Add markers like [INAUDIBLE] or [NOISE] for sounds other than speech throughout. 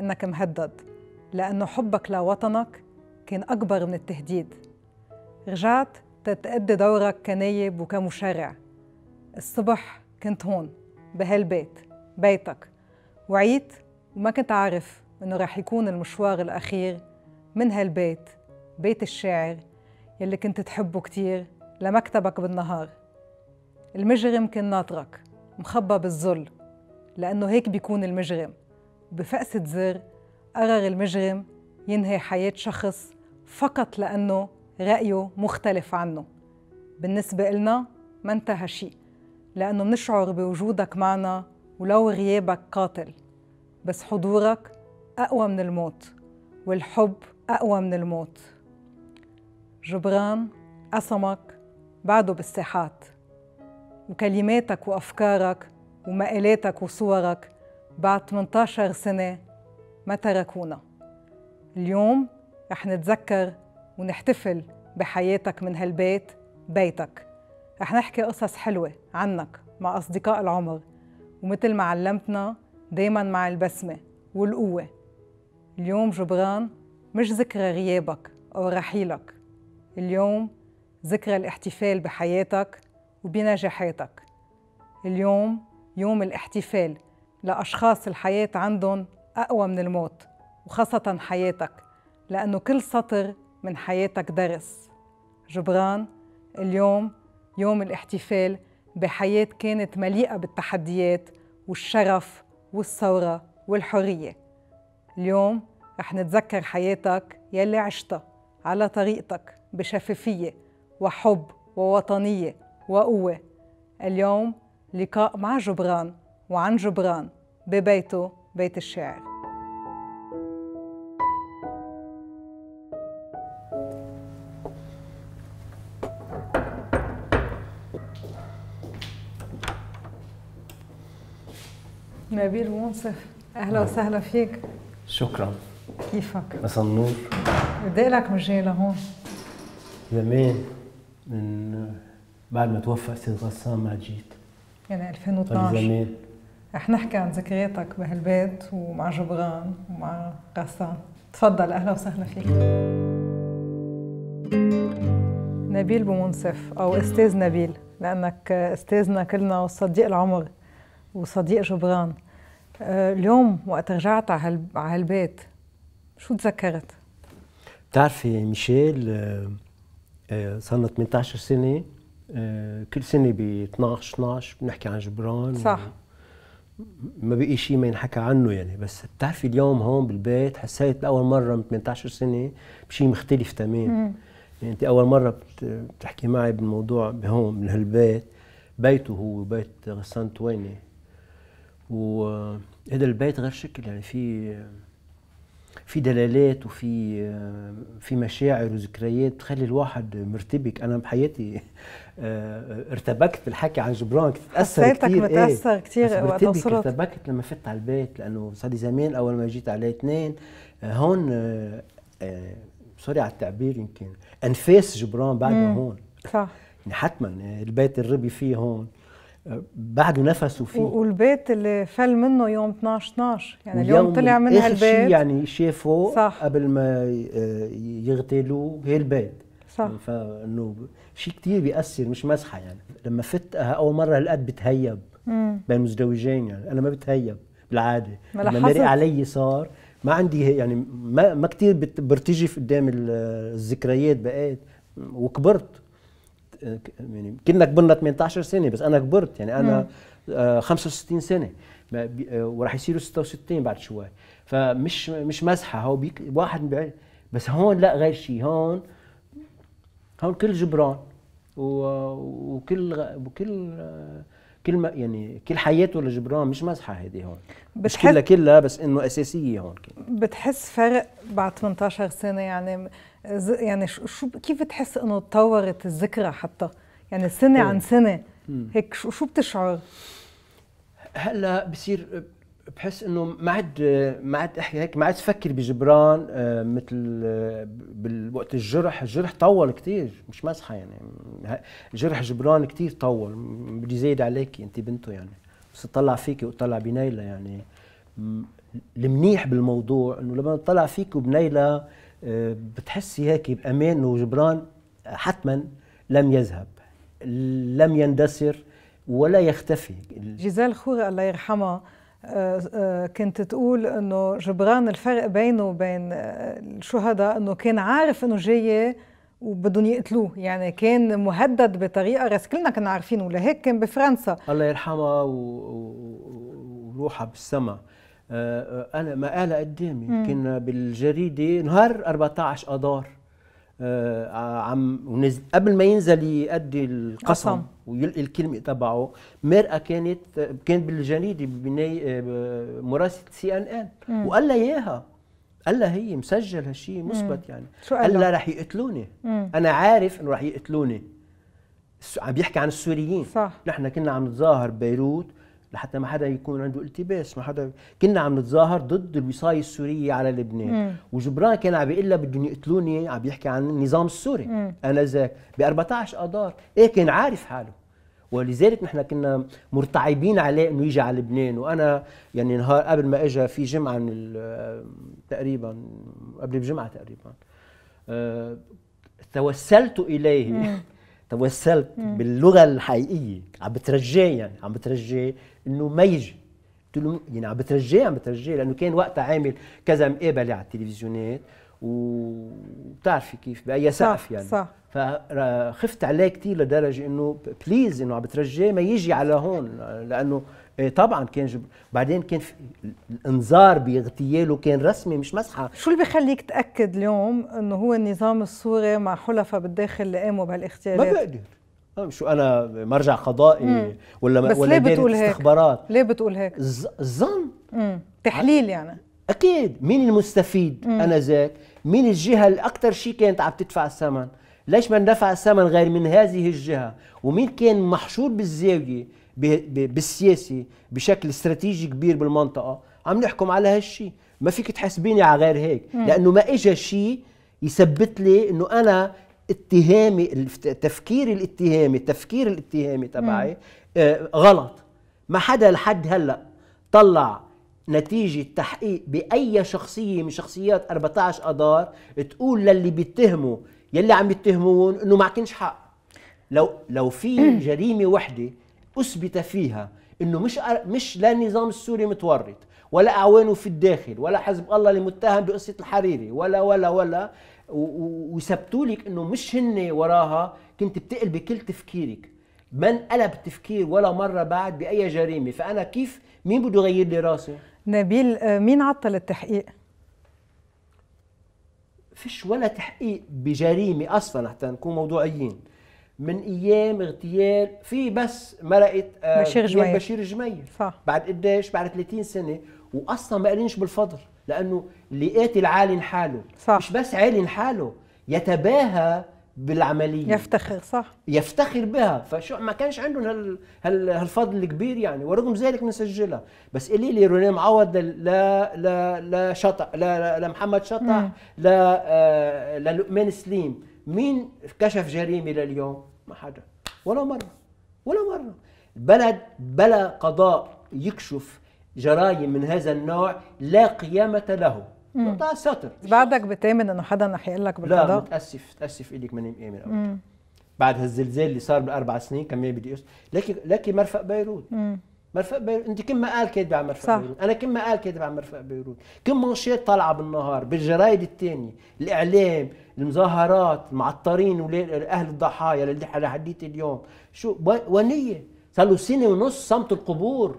إنك مهدد لأنه حبك لوطنك كان أكبر من التهديد رجعت تتأدي دورك كنايب وكمشرع الصبح كنت هون بهالبيت بيتك وعيت وما كنت عارف إنه راح يكون المشوار الأخير من هالبيت بيت الشاعر يلي كنت تحبه كتير لمكتبك بالنهار المجرم كان ناطرك مخبى بالذل لأنه هيك بيكون المجرم بفقسة زر قرر المجرم ينهي حياة شخص فقط لأنه رأيه مختلف عنه بالنسبة إلنا ما انتهى شيء لأنه منشعر بوجودك معنا ولو غيابك قاتل بس حضورك أقوى من الموت والحب أقوى من الموت جبران قسمك بعده بالساحات وكلماتك وأفكارك ومقالاتك وصورك بعد 18 سنة ما تركونا اليوم رح نتذكر ونحتفل بحياتك من هالبيت بيتك رح نحكي قصص حلوة عنك مع أصدقاء العمر ومثل ما علمتنا دايما مع البسمة والقوة اليوم جبران مش ذكرى غيابك أو رحيلك اليوم ذكرى الاحتفال بحياتك وبنجاحاتك اليوم يوم الاحتفال لأشخاص الحياة عندهم أقوى من الموت وخاصة حياتك لأنه كل سطر من حياتك درس جبران اليوم يوم الاحتفال بحياة كانت مليئة بالتحديات والشرف والثورة والحرية اليوم رح نتذكر حياتك يلي عشتها على طريقتك بشفافية وحب ووطنية وقوة اليوم لقاء مع جبران وعن جبران ببيته بيت الشعر نبيل منصف اهلا وسهلا فيك شكرا كيفك؟ مساء النور قد لك مش جاي لهون؟ زمان من بعد ما توفى استاذ غسان ما جيت يعني 2012 طيب، زمان رح نحكي عن ذكرياتك بهالبيت ومع جبران ومع غسان تفضل اهلا وسهلا فيك نبيل بمنصف او استاذ نبيل لانك استاذنا كلنا وصديق العمر وصديق جبران أه، اليوم وقت رجعت على هالبيت شو تذكرت؟ بتعرفي ميشيل صار لنا 18 سنه أه، كل سنه ب 12 12 بنحكي عن جبران صح و... ما بقي شيء ما ينحكى عنه يعني بس بتعرفي اليوم هون بالبيت حسيت لاول مره من 18 سنه بشيء مختلف تماما يعني انت اول مره بتحكي معي بالموضوع بهون من هالبيت بيته هو بيت غسان تويني وهذا البيت غير شكل يعني في في دلالات وفي آه، في مشاعر وذكريات تخلي الواحد مرتبك انا بحياتي آه، آه، ارتبكت بالحكي عن جبران كنت اتاثر كثير إيه. متاثر ايه كثير وقت وصلت ارتبكت لما فتت على البيت لانه صار زمان اول ما جيت على اثنين هون سوري على التعبير يمكن انفاس جبران بعده هون صح يعني حتما البيت الربي فيه هون بعده نفسه فيه والبيت اللي فل منه يوم 12 12 يعني اليوم طلع منها هالبيت شيء يعني شافه صح قبل ما آه، يغتالوه هي البيت صح يعني فانه شيء كثير بيأثر مش مزحه يعني لما فت آه، اول مره هالقد بتهيب مم. بين مزدوجين يعني انا ما بتهيب بالعاده لما مرق علي صار ما عندي يعني ما ما كثير برتجف قدام الذكريات بقيت وكبرت يعني كنا كبرنا 18 سنه بس انا كبرت يعني انا آه 65 سنه آه، وراح يصيروا 66 بعد شوي فمش مش مزحه هو بيك واحد بس هون لا غير شيء هون هون كل جبران وكل وكل آه، كل ما يعني كل حياته لجبران مش مزحه هيدي هون مش كلها كلها بس انه اساسيه هون كي. بتحس فرق بعد 18 سنه يعني يعني شو كيف بتحس انه تطورت الذكرى حتى يعني سنه عن سنه هيك شو بتشعر هلا بصير بحس انه ما عاد ما عاد احكي هيك ما عاد افكر بجبران آه، مثل آه، بالوقت الجرح الجرح طول كثير مش مزحه يعني جرح جبران كثير طول بدي زيد عليك انت بنته يعني بس اطلع فيكي واطلع بنيلة يعني المنيح بالموضوع انه لما اطلع فيك وبنيلة بتحسي هيك بامان وجبران حتما لم يذهب لم يندثر ولا يختفي جيزال خوري الله يرحمها آه، آه، كنت تقول انه جبران الفرق بينه وبين آه، الشهداء انه كان عارف انه جاي وبدهم يقتلوه يعني كان مهدد بطريقه راس كلنا كنا عارفينه لهيك كان بفرنسا الله يرحمها وروحها بالسما آه، آه، انا ما قال قدامي مم. كنا بالجريده نهار 14 اذار آه، عم ونزل قبل ما ينزل يأدي القسم ويلقي الكلمه تبعه مرأة كانت كانت بالجريده ببناية مراسله سي ان ان وقال لها اياها قال لها هي مسجل هالشيء مثبت يعني شو قال لها رح يقتلوني مم. انا عارف انه رح يقتلوني عم بيحكي عن السوريين صح. نحن كنا عم نتظاهر ببيروت لحتى ما حدا يكون عنده التباس ما حدا كنا عم نتظاهر ضد الوصايه السوريه على لبنان مم. وجبران كان عم بيقول لها بدهم يقتلوني عم بيحكي عن النظام السوري مم. انا ذاك ب 14 اذار ايه كان عارف حاله ولذلك نحن كنا مرتعبين عليه انه يجي على لبنان وانا يعني نهار قبل ما اجى في جمعه من تقريبا قبل بجمعه تقريبا أه توسلت اليه [LAUGHS] توسلت باللغه الحقيقيه عم بترجاه يعني عم بترجاه انه ما يجي قلت له يعني عم بترجاه عم بترجاه لانه كان وقتها عامل كذا مقابله على التلفزيونات وبتعرفي كيف باي سقف يعني صح فخفت عليه كثير لدرجه انه بليز انه عم بترجاه ما يجي على هون لانه ايه طبعا كان جب... بعدين كان في الانذار باغتياله كان رسمي مش مسحه شو اللي بخليك تاكد اليوم انه هو النظام السوري مع حلفاء بالداخل اللي قاموا بهالاغتيالات ما بقدر آه، شو انا مرجع قضائي مم. ولا بس ولا ليه بتقول هيك؟ استخبارات ليه بتقول هيك؟ الظن تحليل يعني اكيد مين المستفيد مم. انا ذاك مين الجهه اللي اكثر شيء كانت عم تدفع الثمن ليش ما ندفع الثمن غير من هذه الجهه ومين كان محشور بالزاويه بالسياسي بشكل استراتيجي كبير بالمنطقه عم نحكم على هالشيء ما فيك تحاسبيني على غير هيك مم. لانه ما اجى شيء يثبت لي انه انا اتهامي تفكيري الاتهامي التفكير الاتهامي تبعي آه غلط ما حدا لحد هلا طلع نتيجة تحقيق بأي شخصية من شخصيات 14 أدار تقول للي بيتهموا يلي عم يتهمون إنه ما كنش حق لو لو في [CLEARS THROAT] جريمة وحدة اثبت فيها انه مش مش لا النظام السوري متورط ولا اعوانه في الداخل ولا حزب الله اللي متهم بقصه الحريري ولا ولا ولا وثبتوا لك انه مش هن وراها كنت بتقل كل تفكيرك من قلب تفكير ولا مره بعد باي جريمه فانا كيف مين بده يغير لي راسي نبيل آه، مين عطل التحقيق فيش ولا تحقيق بجريمه اصلا حتى نكون موضوعيين من ايام اغتيال في بس مرقت آه بشير جميل بشير جميل صح. بعد قديش بعد 30 سنه واصلا ما قالينش بالفضل لانه اللي قاتل عالن حاله صح. مش بس عالن حاله يتباهى بالعمليه يفتخر صح يفتخر بها فشو ما كانش عندهم هال هال هالفضل الكبير يعني ورغم ذلك بنسجلها بس قولي لي روني معوض لا لا لا شطح لا لا محمد شطح لا آه للقمان سليم مين كشف جريمه لليوم ما حدا ولا مره ولا مره بلد بلا قضاء يكشف جرائم من هذا النوع لا قيامه له ده ساتر بعدك بتامن انه حدا رح لك بالقضاء لا متاسف متاسف اليك ماني مآمن بعد هالزلزال اللي صار بالاربع سنين كمان بدي لكن لكن مرفق بيروت مم. مرفق بيروت انت كم ما قال كاتبه على مرفق صح. بيروت انا كم ما قال كاتبه على مرفق بيروت كم منشيط طالعه بالنهار بالجرايد الثانيه الاعلام المظاهرات المعطرين اهل الضحايا اللي حديت اليوم شو ونيه صار له سنه ونص صمت القبور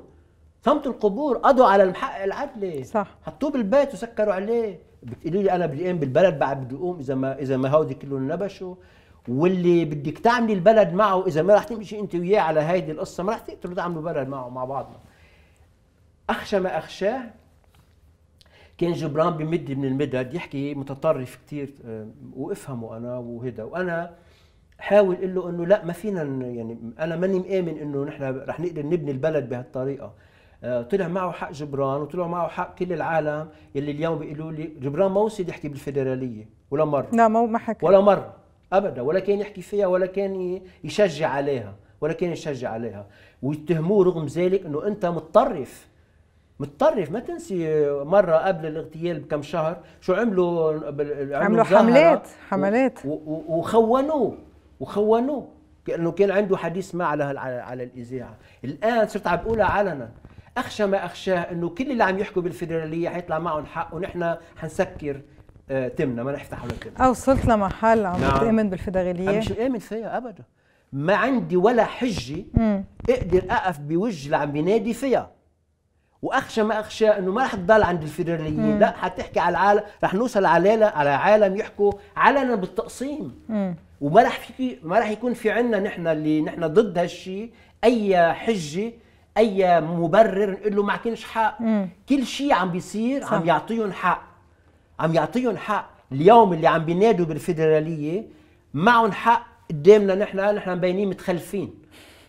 صمت القبور قضوا على المحقق العدلي صح حطوه بالبيت وسكروا عليه بتقولي لي انا بدي اقوم بالبلد بعد بدي اقوم اذا ما اذا ما هودي كله نبشوا واللي بدك تعملي البلد معه اذا ما راح تمشي انت وياه على هيدي القصه ما راح تقدروا تعملوا بلد معه مع بعضنا اخشى ما اخشاه كان جبران بمد من المدد يحكي متطرف كثير آه، وافهمه انا وهيدا وانا حاول اقول له انه لا ما فينا يعني انا ماني مآمن انه نحن رح نقدر نبني البلد بهالطريقه آه، طلع معه حق جبران وطلع معه حق كل العالم يلي اليوم بيقولوا لي جبران ما وصل يحكي بالفيدراليه ولا مره لا ما حكى ولا مره ابدا ولا كان يحكي فيها ولا كان يشجع عليها ولا كان يشجع عليها ويتهموه رغم ذلك انه انت متطرف متطرف ما تنسي مره قبل الاغتيال بكم شهر شو عملوا عملوا, عملوا حملات حملات وخونوه وخونوه كانه كان عنده حديث ما على على الاذاعه الان صرت عم بقولها علنا اخشى ما اخشاه انه كل اللي عم يحكوا بالفيدراليه حيطلع معهم حق ونحن حنسكر آه، تمنى ما انا هفتح ولا تمنى وصلت لمحل عم نعم. تؤمن بالفدغاليه مش مؤمن فيها ابدا ما عندي ولا حجه اقدر اقف بوجه اللي عم بينادي فيها واخشى ما اخشى انه ما رح تضل عند الفيدراليين لا حتحكي على العالم رح نوصل على على عالم يحكوا علنا بالتقسيم وما رح في ما رح يكون في عنا نحن اللي نحن ضد هالشيء اي حجه اي مبرر نقول له ما حق مم. كل شيء عم بيصير صح. عم يعطيهم حق عم يعطيهم حق اليوم اللي عم بينادوا بالفيدراليه معهم حق قدامنا نحن نحن مبينين متخلفين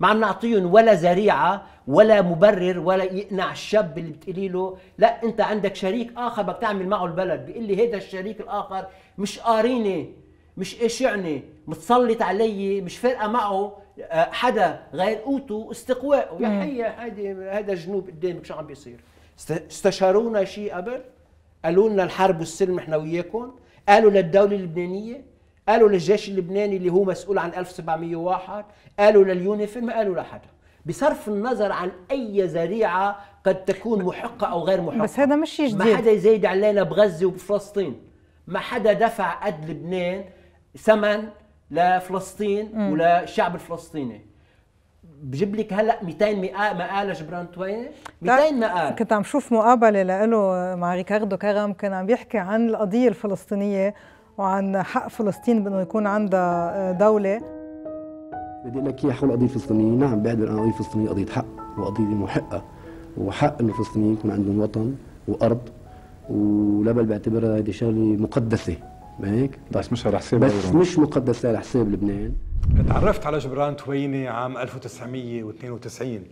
ما عم نعطيهم ولا ذريعه ولا مبرر ولا يقنع الشاب اللي بتقولي له لا انت عندك شريك اخر بدك تعمل معه البلد بيقول لي هذا الشريك الاخر مش قاريني مش قاشعني متسلط علي مش فارقه معه آه، حدا غير قوته واستقوائه يا حي هذا جنوب قدامك شو عم بيصير استشارونا شيء قبل قالوا لنا الحرب والسلم احنا وياكم قالوا للدوله اللبنانيه قالوا للجيش اللبناني اللي هو مسؤول عن 1701 قالوا لليونيفيل ما قالوا لحدا بصرف النظر عن اي ذريعه قد تكون محقه او غير محقه بس هذا مش جديد ما حدا يزايد علينا بغزه وبفلسطين ما حدا دفع قد لبنان ثمن لفلسطين وللشعب الفلسطيني بجيب لك هلا 200 مقاله جبران توين 200 مقال كنت عم شوف مقابله له مع ريكاردو كرم كان عم يحكي عن القضيه الفلسطينيه وعن حق فلسطين بانه يكون عندها آه، دوله بدي اقول لك اياها حول القضيه الفلسطينيه نعم بعد انا القضيه الفلسطينيه قضيه حق وقضيه محقه وحق انه الفلسطينيين يكون عندهم وطن وارض ولبل بعتبرها هيدي شغله مقدسه ما هيك؟ بس مش على حساب بس مش مقدسه على حساب لبنان تعرفت على جبران تويني عام 1992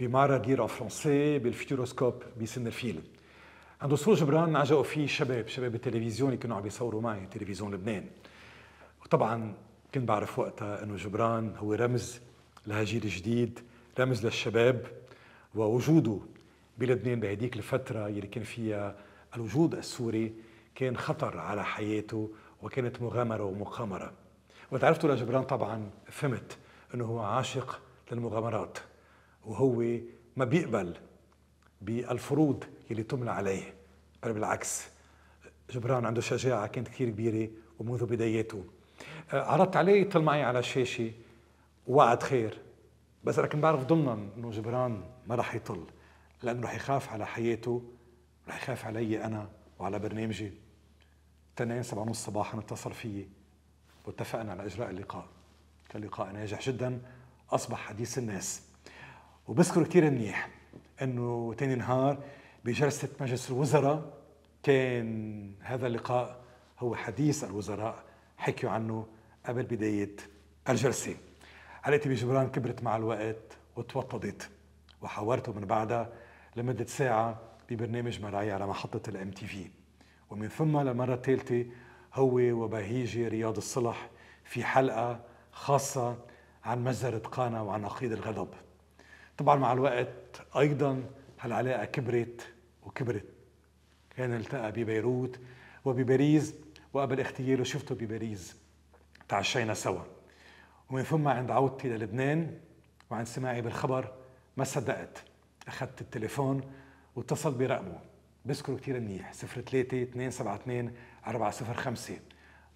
بمعرض ديرا فرونسي بالفيتوروسكوب بسن الفيل عند وصول جبران عجقوا فيه شباب شباب التلفزيون اللي كانوا عم يصوروا معي تلفزيون لبنان وطبعا كنت بعرف وقتها انه جبران هو رمز لهالجيل الجديد رمز للشباب ووجوده بلبنان بهديك الفتره اللي كان فيها الوجود السوري كان خطر على حياته وكانت مغامره ومقامره وقت عرفته لجبران طبعا فهمت انه هو عاشق للمغامرات وهو ما بيقبل بالفروض يلي تملى عليه بل بالعكس جبران عنده شجاعة كانت كثير كبيرة ومنذ بداياته آه، عرضت عليه يطل معي على الشاشة وعد خير بس انا كنت بعرف ضمنا انه جبران ما راح يطل لانه راح يخاف على حياته راح يخاف علي انا وعلى برنامجي تنين سبعة ونص صباحا اتصل فيي واتفقنا على إجراء اللقاء كان لقاء ناجح جدا أصبح حديث الناس وبذكر كثير منيح أنه تاني نهار بجلسة مجلس الوزراء كان هذا اللقاء هو حديث الوزراء حكيوا عنه قبل بداية الجلسة علاقتي بجبران كبرت مع الوقت وتوطدت وحاورته من بعدها لمدة ساعة ببرنامج مرايا على محطة الام تي في ومن ثم للمرة الثالثة هو وبهيجي رياض الصلح في حلقة خاصة عن مجزرة قانا وعن نقيض الغضب طبعا مع الوقت أيضا هالعلاقة كبرت وكبرت كان التقى ببيروت وبباريس وقبل اغتياله شفته بباريس تعشينا سوا ومن ثم عند عودتي للبنان وعند سماعي بالخبر ما صدقت أخذت التليفون واتصل برقمه بذكره كثير منيح 0 3 2 7 2 4 0 5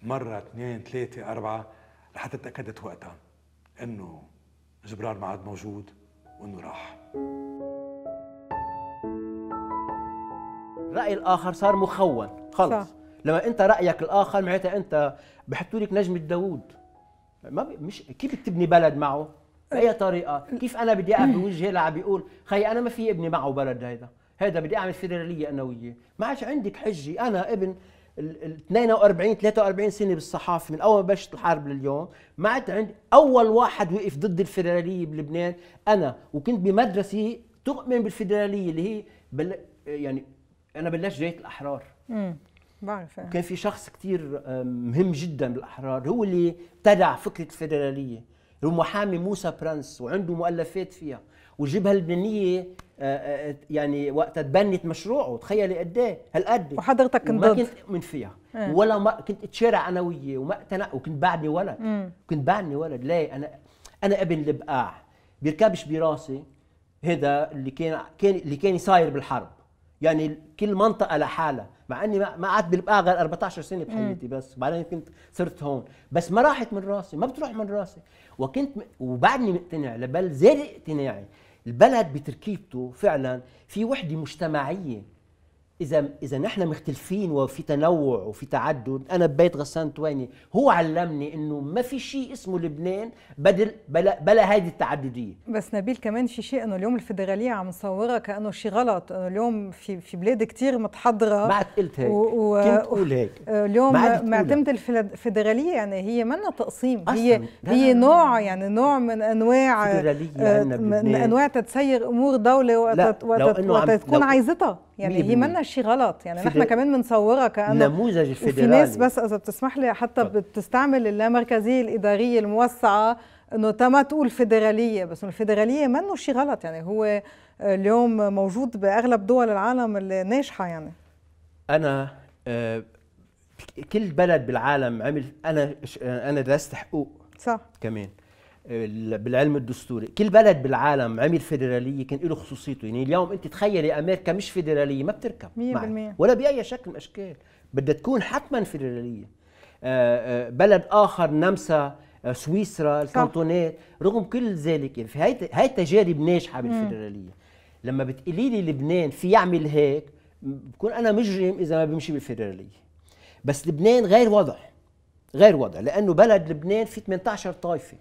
مرة 2 3 4 لحتى تأكدت وقتها إنه جبران ما عاد موجود وإنه راح الرأي الآخر صار مخون خلص صح. لما أنت رأيك الآخر معناتها أنت بحطوا لك نجمة داوود ما بي... مش كيف بتبني بلد معه؟ بأي طريقة؟ كيف أنا بدي أقف وجهي لعم بيقول خي أنا ما في ابني معه بلد هيدا هذا بدي اعمل فيدراليه انويه ما عادش عندك حجه انا ابن ال 42 43 سنه بالصحافه من اول ما بلشت الحرب لليوم ما عاد عندي اول واحد وقف ضد الفدراليه بلبنان انا وكنت بمدرسه تؤمن بالفدراليه اللي هي بل يعني انا بلشت جاية الاحرار امم بعرف وكان آه. في شخص كثير آه، مهم جدا بالاحرار هو اللي ابتدع فكره الفدراليه هو محامي موسى برنس وعنده مؤلفات فيها والجبهه اللبنانيه آه، آه، يعني وقتها تبنت مشروعه تخيلي قد ايه هالقد وحضرتك كنت ما كنت من فيها اه. ولا ما كنت اتشارع انا وياه وما اقتنع وكنت بعدني ولد مم. كنت بعدني ولد ليه انا انا ابن البقاع بيركبش براسي هذا اللي كان كان اللي كان صاير بالحرب يعني كل منطقه لحالها مع اني ما قعدت بالبقاع غير 14 سنه بحياتي بس بعدين كنت صرت هون بس ما راحت من راسي ما بتروح من راسي وكنت وبعدني مقتنع لبل زاد اقتناعي البلد بتركيبته فعلا في وحده مجتمعيه اذا اذا نحن مختلفين وفي تنوع وفي تعدد انا ببيت غسان تواني هو علمني انه ما في شيء اسمه لبنان بدل بلا بلا هذه التعدديه بس نبيل كمان في شيء انه اليوم الفدراليه عم نصورها كانه شيء غلط انه اليوم في في بلاد كثير متحضره ما قلت هيك و... و... كنت اقول هيك اليوم معتمده الفدراليه يعني هي منا تقسيم هي هي نوع يعني نوع من انواع آه، من انواع تتسير امور دوله وقت وقت تكون عايزتها يعني هي منا شيء غلط يعني نحن كمان بنصورها كانه نموذج الفيدرالي في ناس بس اذا بتسمح لي حتى بتستعمل اللامركزيه الاداريه الموسعه انه تما تقول فيدراليه بس الفيدراليه منه شيء غلط يعني هو اليوم موجود باغلب دول العالم اللي ناجحه يعني انا آه، كل بلد بالعالم عمل انا انا درست حقوق صح كمان بالعلم الدستوري كل بلد بالعالم عمل فيدرالية كان له خصوصيته يعني اليوم انت تخيلي امريكا مش فيدرالية ما بتركب 100% ولا باي شكل من الاشكال بدها تكون حتما فيدرالية آه، آه، بلد اخر نمسا آه، سويسرا الكانتونات رغم كل ذلك يعني في هاي هاي تجارب ناجحه بالفيدراليه لما بتقولي لي لبنان في يعمل هيك بكون انا مجرم اذا ما بمشي بالفيدراليه بس لبنان غير واضح غير وضع لانه بلد لبنان في 18 طائفه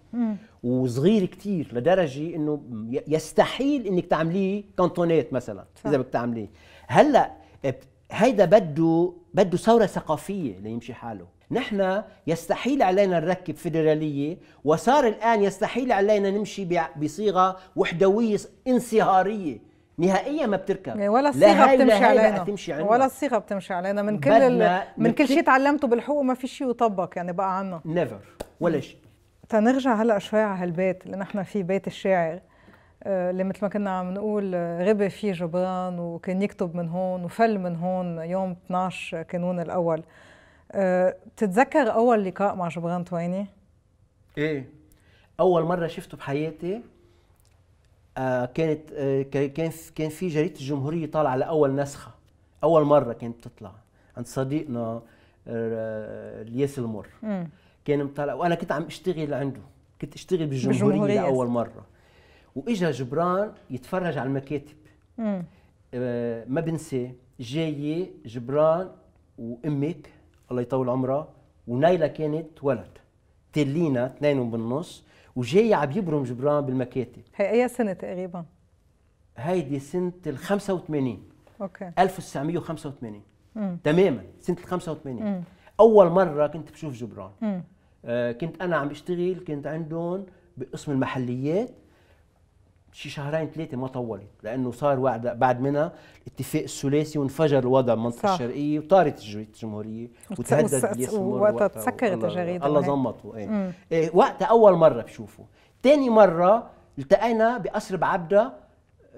وصغير كتير لدرجه انه يستحيل انك تعمليه كانتونات مثلا صح. اذا بدك تعمليه هلا هيدا بده بده ثوره ثقافيه ليمشي حاله نحن يستحيل علينا نركب فيدرالية وصار الآن يستحيل علينا نمشي بصيغة وحدوية انصهارية نهائيا ما بتركب يعني ولا الصيغه بتمشي علينا تمشي ولا الصيغه بتمشي علينا من كل ال... من كل شيء تعلمته بالحقوق ما في شيء يطبق يعني بقى عنا نيفر ولا شيء تنرجع هلا شوي على هالبيت اللي نحن فيه بيت الشاعر آه، اللي مثل ما كنا عم نقول غبي آه، فيه جبران وكان يكتب من هون وفل من هون يوم 12 كانون الاول بتتذكر آه، اول لقاء مع جبران تويني؟ ايه اول مره شفته بحياتي آه، كانت آه، كان كان في جريده الجمهوريه طالعه لاول نسخه اول مره كانت تطلع عند صديقنا آه، الياس المر كان مطلع وانا كنت عم اشتغل عنده كنت اشتغل بالجمهوريه, بالجمهورية لاول مره واجا جبران يتفرج على المكاتب ما بنسى جايه جبران وامك الله يطول عمرها ونايله كانت ولد تلينا اثنين بالنص وجاي عم يبرم جبران بالمكاتب هي اي سنه تقريبا هيدي سنه ال 85 اوكي 1985 مم. تماما سنه ال 85 مم. اول مره كنت بشوف جبران آه كنت انا عم بشتغل كنت عندهم بقسم المحليات شي شهرين ثلاثه ما طولت لانه صار وعد بعد منها الاتفاق الثلاثي وانفجر الوضع بالمنطقه الشرقيه وطارت الجمهوريه وتهدد الياس وقتها تسكرت الجريده الله زمطه ايه. ايه وقتها اول مره بشوفه ثاني مره التقينا بقصر بعبده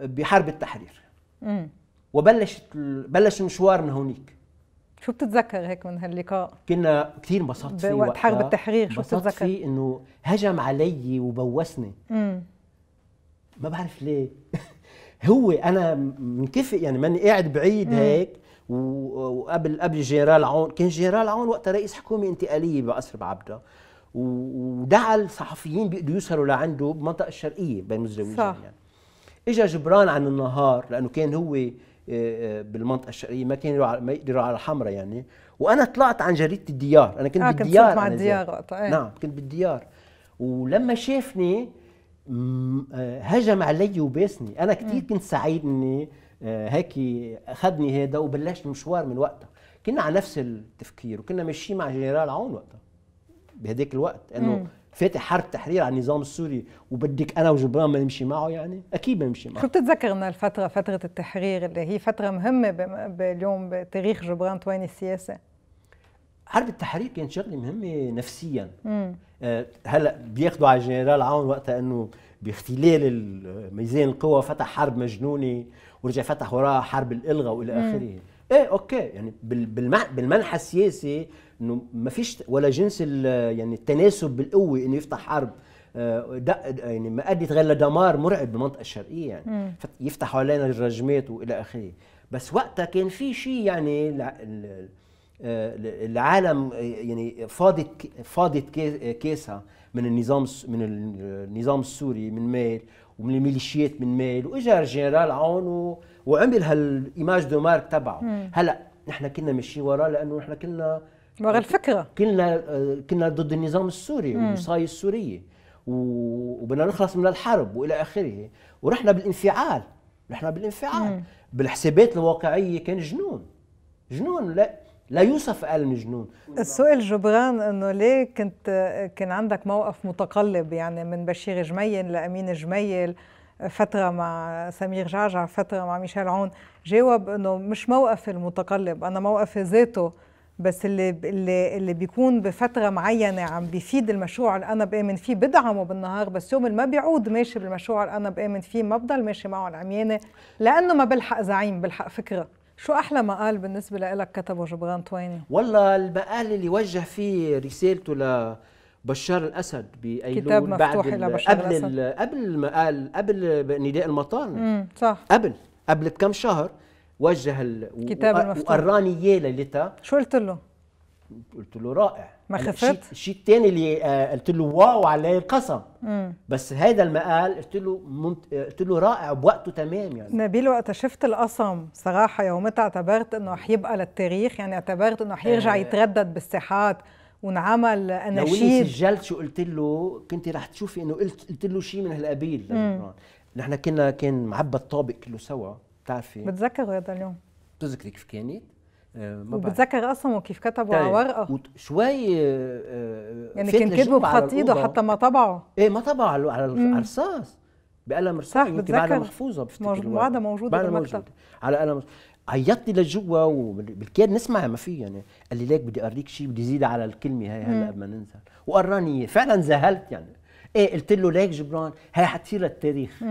بحرب التحرير امم وبلشت بلش المشوار من هونيك شو بتتذكر هيك من هاللقاء؟ كنا كثير انبسطت فيه وقت حرب التحرير شو بتتذكر؟ فيه انه هجم علي وبوسني مم. ما بعرف ليه [LAUGHS] هو انا منكفئ يعني ماني قاعد بعيد هيك وقبل قبل جنرال عون كان جنرال عون وقتها رئيس حكومه انتقاليه بقصر بعبدا ودعا الصحفيين بيقدروا يوصلوا لعنده بمنطقه الشرقيه بين مزدوجين يعني اجى جبران عن النهار لانه كان هو آه، آه، بالمنطقه الشرقيه ما كانوا ما يقدروا على الحمراء يعني وانا طلعت عن جريده الديار انا كنت آه بالديار كنت مع الديار وقتها إيه. نعم كنت بالديار ولما شافني آه، هجم علي وباسني انا كثير كنت سعيد اني آه، هيك اخذني هذا وبلشت المشوار من وقتها كنا على نفس التفكير وكنا ماشيين مع جنرال عون وقتها بهداك الوقت انه فاتح حرب تحرير على النظام السوري وبدك انا وجبران ما نمشي معه يعني اكيد ما نمشي معه شو بتتذكر من الفتره فتره التحرير اللي هي فتره مهمه اليوم بتاريخ جبران تواني السياسه حرب التحرير كانت شغله مهمه نفسيا آه، هلا بياخذوا على الجنرال عون وقتها انه باختلال ميزان القوى فتح حرب مجنونه ورجع فتح وراها حرب الالغاء والى اخره ايه اوكي يعني بالمنحى السياسي انه ما فيش ولا جنس يعني التناسب بالقوه انه يفتح حرب آه، يعني ما ادت غير لدمار مرعب بالمنطقه الشرقيه يعني يفتحوا علينا الرجمات والى اخره بس وقتها كان في شيء يعني آه، العالم آه، يعني فاضت فاضت كيسها من النظام من النظام السوري من ميل ومن الميليشيات من ميل واجا الجنرال عون وعمل هالايماج دو مارك تبعه هلا نحن كنا ماشيين وراه لانه نحن كنا ورا الفكره كنا آه، كنا ضد النظام السوري والوصايه السوريه وبدنا نخلص من الحرب والى اخره ورحنا بالانفعال رحنا بالانفعال بالحسابات الواقعيه كان جنون جنون لا لا يوصف الم جنون السؤال جبران انه ليه كنت كان عندك موقف متقلب يعني من بشير جميل لامين جميل فتره مع سمير جعجع فتره مع ميشيل عون جاوب انه مش موقفي المتقلب انا موقفي ذاته بس اللي اللي اللي بيكون بفتره معينه عم بيفيد المشروع اللي انا بامن فيه بدعمه بالنهار بس يوم اللي ما بيعود ماشي بالمشروع اللي انا بامن فيه ما بضل ماشي معه العميانه لانه ما بلحق زعيم بلحق فكره شو احلى مقال بالنسبه لك كتبه جبران تويني والله المقال اللي وجه فيه رسالته لبشار الاسد بايلول كتاب مفتوح بعد لبشار قبل الاسد قبل المقال قبل نداء المطان امم صح قبل قبل بكم شهر وجه الكتاب المفتوح وقراني اياه ليلتها شو قلت له؟ قلت له رائع ما خفت الشيء الثاني اللي آه، قلت له واو على القسم بس هذا المقال قلت له منت... قلت له رائع بوقته تمام يعني نبيل وقت شفت القسم صراحه يومتها اعتبرت انه حيبقى للتاريخ يعني اعتبرت انه حيرجع آه. يتردد بالساحات ونعمل اناشيد لو سجلت شو قلت له كنت رح تشوفي انه قلت قلت له شيء من هالقبيل نحن كنا كان معبى الطابق كله سوا بتعرفي بتذكر هذا اليوم بتذكري كيف كانت؟ آه، ما وبتذكر اصلا وكيف كتبوا على طيب، ورقه شوي آه، آه، يعني كان كتبه بخط ايده حتى ما طبعه ايه ما طبعه على على الرصاص بقلم رصاص يمكن بعدها محفوظه بفتكر بعدها موجوده بعدها موجوده على قلم عيطت لجوا وبالكاد نسمع ما في يعني قال لي ليك بدي اوريك شيء بدي زيد على الكلمه هاي هلا قبل ما ننزل وقراني فعلا ذهلت يعني ايه قلت له ليك جبران هاي حتصير للتاريخ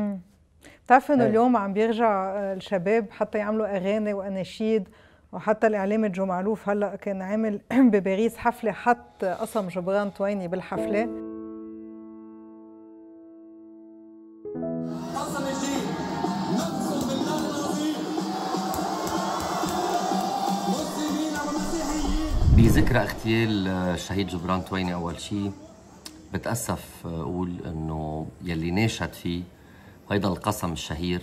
بتعرف انه إيه. اليوم عم بيرجع الشباب حتى يعملوا اغاني واناشيد وحتى الإعلامي جو معروف هلأ كان عامل [CLEARS THROAT] بباريس حفلة حط قسم جبران تويني بالحفلة قسم نقسم مسلمين ومسيحيين بذكرى اغتيال الشهيد جبران تويني أول شيء بتأسف آه، أقول إنه يلي ناشد فيه هيدا القسم الشهير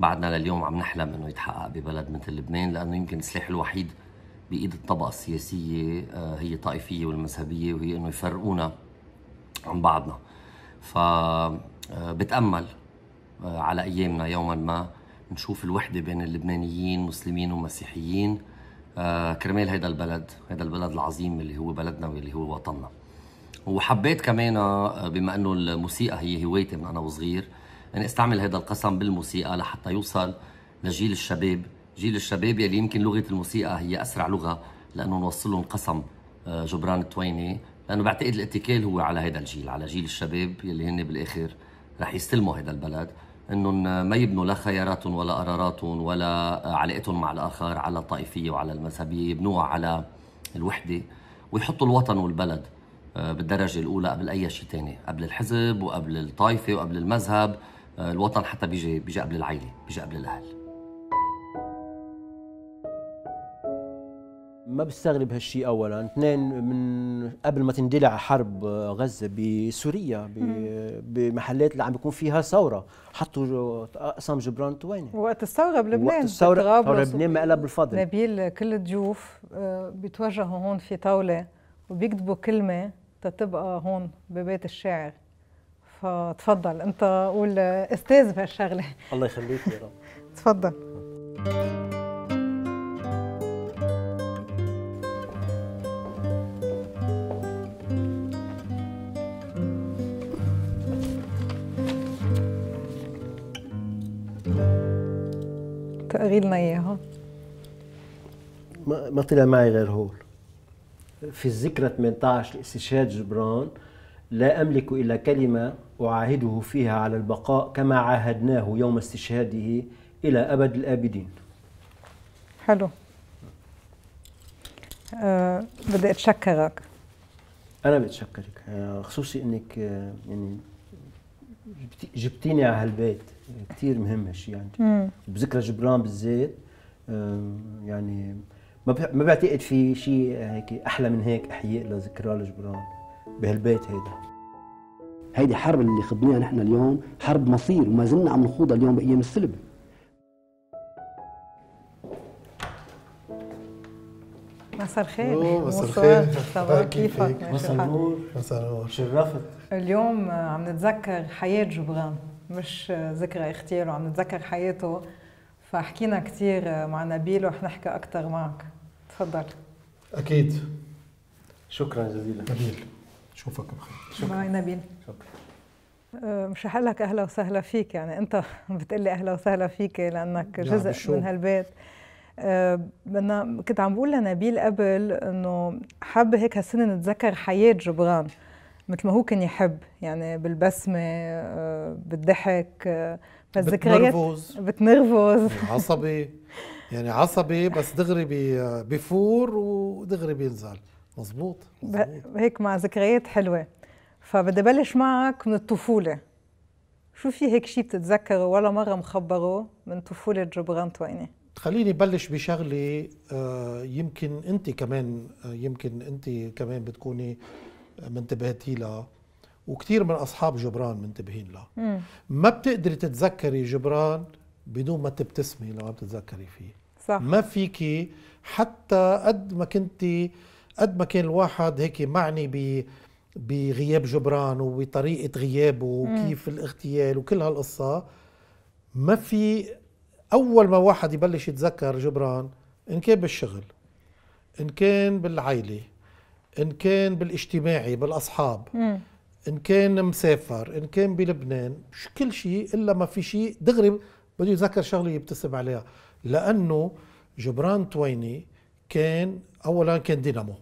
بعدنا لليوم عم نحلم انه يتحقق ببلد مثل لبنان لانه يمكن السلاح الوحيد بايد الطبقه السياسيه آه، هي الطائفيه والمذهبيه وهي انه يفرقونا عن بعضنا ف آه، بتامل آه، على ايامنا يوما ما نشوف الوحده بين اللبنانيين مسلمين ومسيحيين كرمال هذا البلد هذا البلد العظيم اللي هو بلدنا واللي هو وطننا وحبيت كمان بما انه الموسيقى هي هوايتي من انا وصغير اني استعمل هذا القسم بالموسيقى لحتى يوصل لجيل الشباب جيل الشباب يلي يمكن لغة الموسيقى هي أسرع لغة لأنه نوصل لهم قسم آه، جبران التويني لأنه بعتقد الاتكال هو على هذا الجيل على جيل الشباب يلي هن بالآخر رح يستلموا هذا البلد انهم ما يبنوا لا خياراتهم ولا قراراتهم ولا علاقتهم مع الاخر على الطائفيه وعلى المذهبيه يبنوها على الوحده ويحطوا الوطن والبلد آه، بالدرجه الاولى قبل اي شيء ثاني قبل الحزب وقبل الطائفه وقبل المذهب آه، الوطن حتى بيجي بيجي قبل العائله بيجي قبل الاهل ما بستغرب هالشيء اولا اثنين من قبل ما تندلع حرب آه، غزه بسوريا بمحلات اللي عم بيكون فيها ثوره حطوا اقسام جبران تويني وقت الثوره بلبنان وقت الثوره لبنان ما قلب الفضل نبيل كل الضيوف آه، بيتوجهوا هون في طاوله وبيكتبوا كلمه تتبقى هون ببيت الشاعر فتفضل انت قول استاذ في الشغله الله يخليك يا رب تفضل تقري لنا اياها ما طلع معي غير هول في الذكرى 18 لاستشهاد جبران لا أملك إلا كلمة أعاهده فيها على البقاء كما عاهدناه يوم استشهاده إلى أبد الآبدين حلو أه بدي أتشكرك أنا بتشكرك آه، خصوصي إنك آه، يعني جبتيني على هالبيت كثير مهم هالشيء يعني بذكرى جبران بالذات آه، يعني ما بعتقد في شيء هيك احلى من هيك احياء لذكرى لجبران بهالبيت هيدا هيدي حرب اللي خضناها نحن اليوم حرب مصير وما زلنا عم نخوضها اليوم بايام السلب مساء الخير مساء الخير كيفك مساء النور مساء النور شرفت اليوم عم نتذكر حياة جبران مش ذكرى اختياره عم نتذكر حياته فحكينا كثير مع نبيل ورح نحكي اكثر معك تفضل اكيد شكرا جزيلا نبيل اشوفك بخير شكرا نبيل شكرا أه، مش هقول لك اهلا وسهلا فيك يعني انت [LAUGHS] بتقول لي اهلا وسهلا فيك لانك يعني جزء من هالبيت بدنا أه، كنت عم بقول لنبيل قبل انه حابة هيك هالسنه نتذكر حياه جبران مثل ما هو كان يحب يعني بالبسمه أه، بالضحك فالذكريات بتنرفز بتنرفز يعني عصبي يعني عصبي بس دغري بيفور ودغري بينزل مظبوط هيك مع ذكريات حلوه فبدي بلش معك من الطفوله شو في هيك شيء بتتذكره ولا مره مخبره من طفوله جبران تويني؟ خليني بلش بشغله آه، يمكن انت كمان آه، يمكن انت كمان بتكوني منتبهتي لها وكثير من اصحاب جبران منتبهين لها ما بتقدري تتذكري جبران بدون ما تبتسمي لما بتتذكري فيه صح. ما فيكي حتى قد ما كنتي قد ما كان الواحد هيك معني ب بغياب جبران وبطريقة غيابه وكيف الاغتيال وكل هالقصة ما في أول ما واحد يبلش يتذكر جبران إن كان بالشغل إن كان بالعائلة إن كان بالاجتماعي بالأصحاب مم. إن كان مسافر إن كان بلبنان مش كل شيء إلا ما في شيء دغري بده يتذكر شغله يبتسم عليها لأنه جبران تويني كان أولا كان دينامو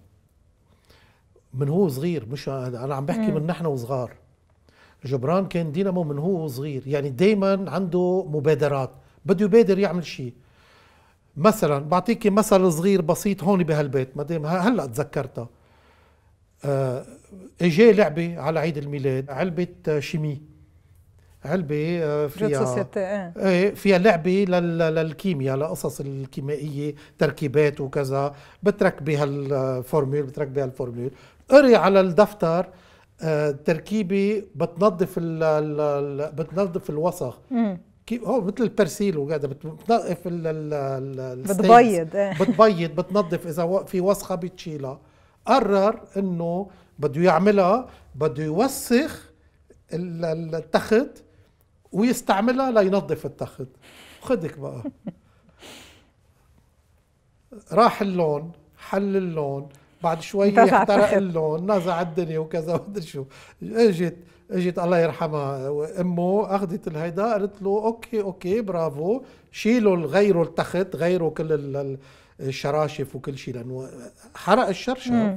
من هو صغير مش انا عم بحكي من نحن وصغار جبران كان دينامو من هو صغير يعني دائما عنده مبادرات بده يبادر يعمل شيء مثلا بعطيك مثل صغير بسيط هون بهالبيت ما دام هلا تذكرتها آه اجى لعبه على عيد الميلاد علبه شيمي علبه آه، فيها آه. ايه فيها لعبه للكيمياء لقصص الكيميائيه تركيبات وكذا بتركبي هالفورمول آه، بتركبي هالفورمول قري على الدفتر آه، تركيبه بتنظف الـ الـ بتنظف الوسخ كيف هو مثل البرسيل وكذا بتنظف ال بتبيض [LAUGHS] بتبيض بتنظف اذا في وسخه بتشيلها قرر انه بده يعملها بده يوسخ التخت ويستعملها لينظف التخت خدك بقى راح اللون حل اللون بعد شوي احترق اللون نزع الدنيا وكذا ومدري شو اجت اجت الله يرحمها امه اخذت الهيدا قالت له اوكي اوكي برافو شيلوا غيروا التخت غيروا كل الشراشف وكل شيء لانه حرق الشرشف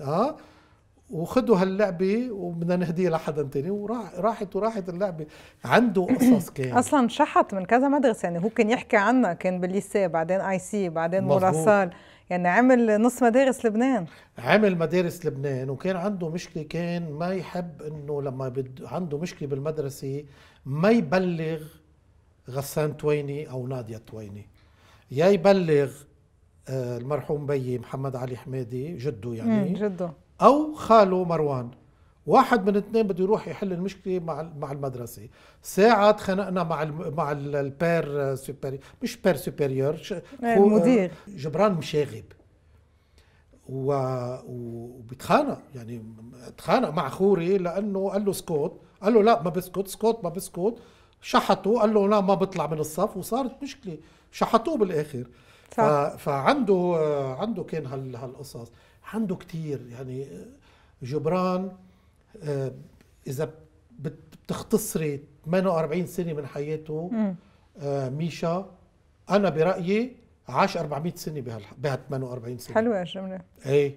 اه وخذوا هاللعبه وبدنا نهديها لحدا تاني وراح راحت وراحت اللعبه عنده [CLEARS THROAT] قصص كان اصلا شحط من كذا مدرسه يعني هو كان يحكي عنها كان بالليسيه بعدين اي سي بعدين مرسال يعني عمل نص مدارس لبنان عمل مدارس لبنان وكان عنده مشكله كان ما يحب انه لما بد... عنده مشكله بالمدرسه ما يبلغ غسان تويني او ناديه تويني يا يبلغ آه، المرحوم بيي محمد علي حمادي جده يعني جده او خاله مروان واحد من اثنين بده يروح يحل المشكله مع مع المدرسه ساعه خنقنا مع مع البير سوبر مش بير سوبيريور المدير جبران مشاغب و... وبتخانق يعني تخانق مع خوري لانه قال له سكوت قال له لا ما بسكت سكوت ما بسكت شحطه قال له لا ما بطلع من الصف وصارت مشكله شحطوه بالاخر ف... فعنده آه، عنده كان هال... هالقصص عنده كثير يعني آه، جبران آه، اذا بتختصري 48 سنه من حياته آه، ميشا انا برايي عاش 400 سنه بهال بها 48 سنه حلوه الجمله ايه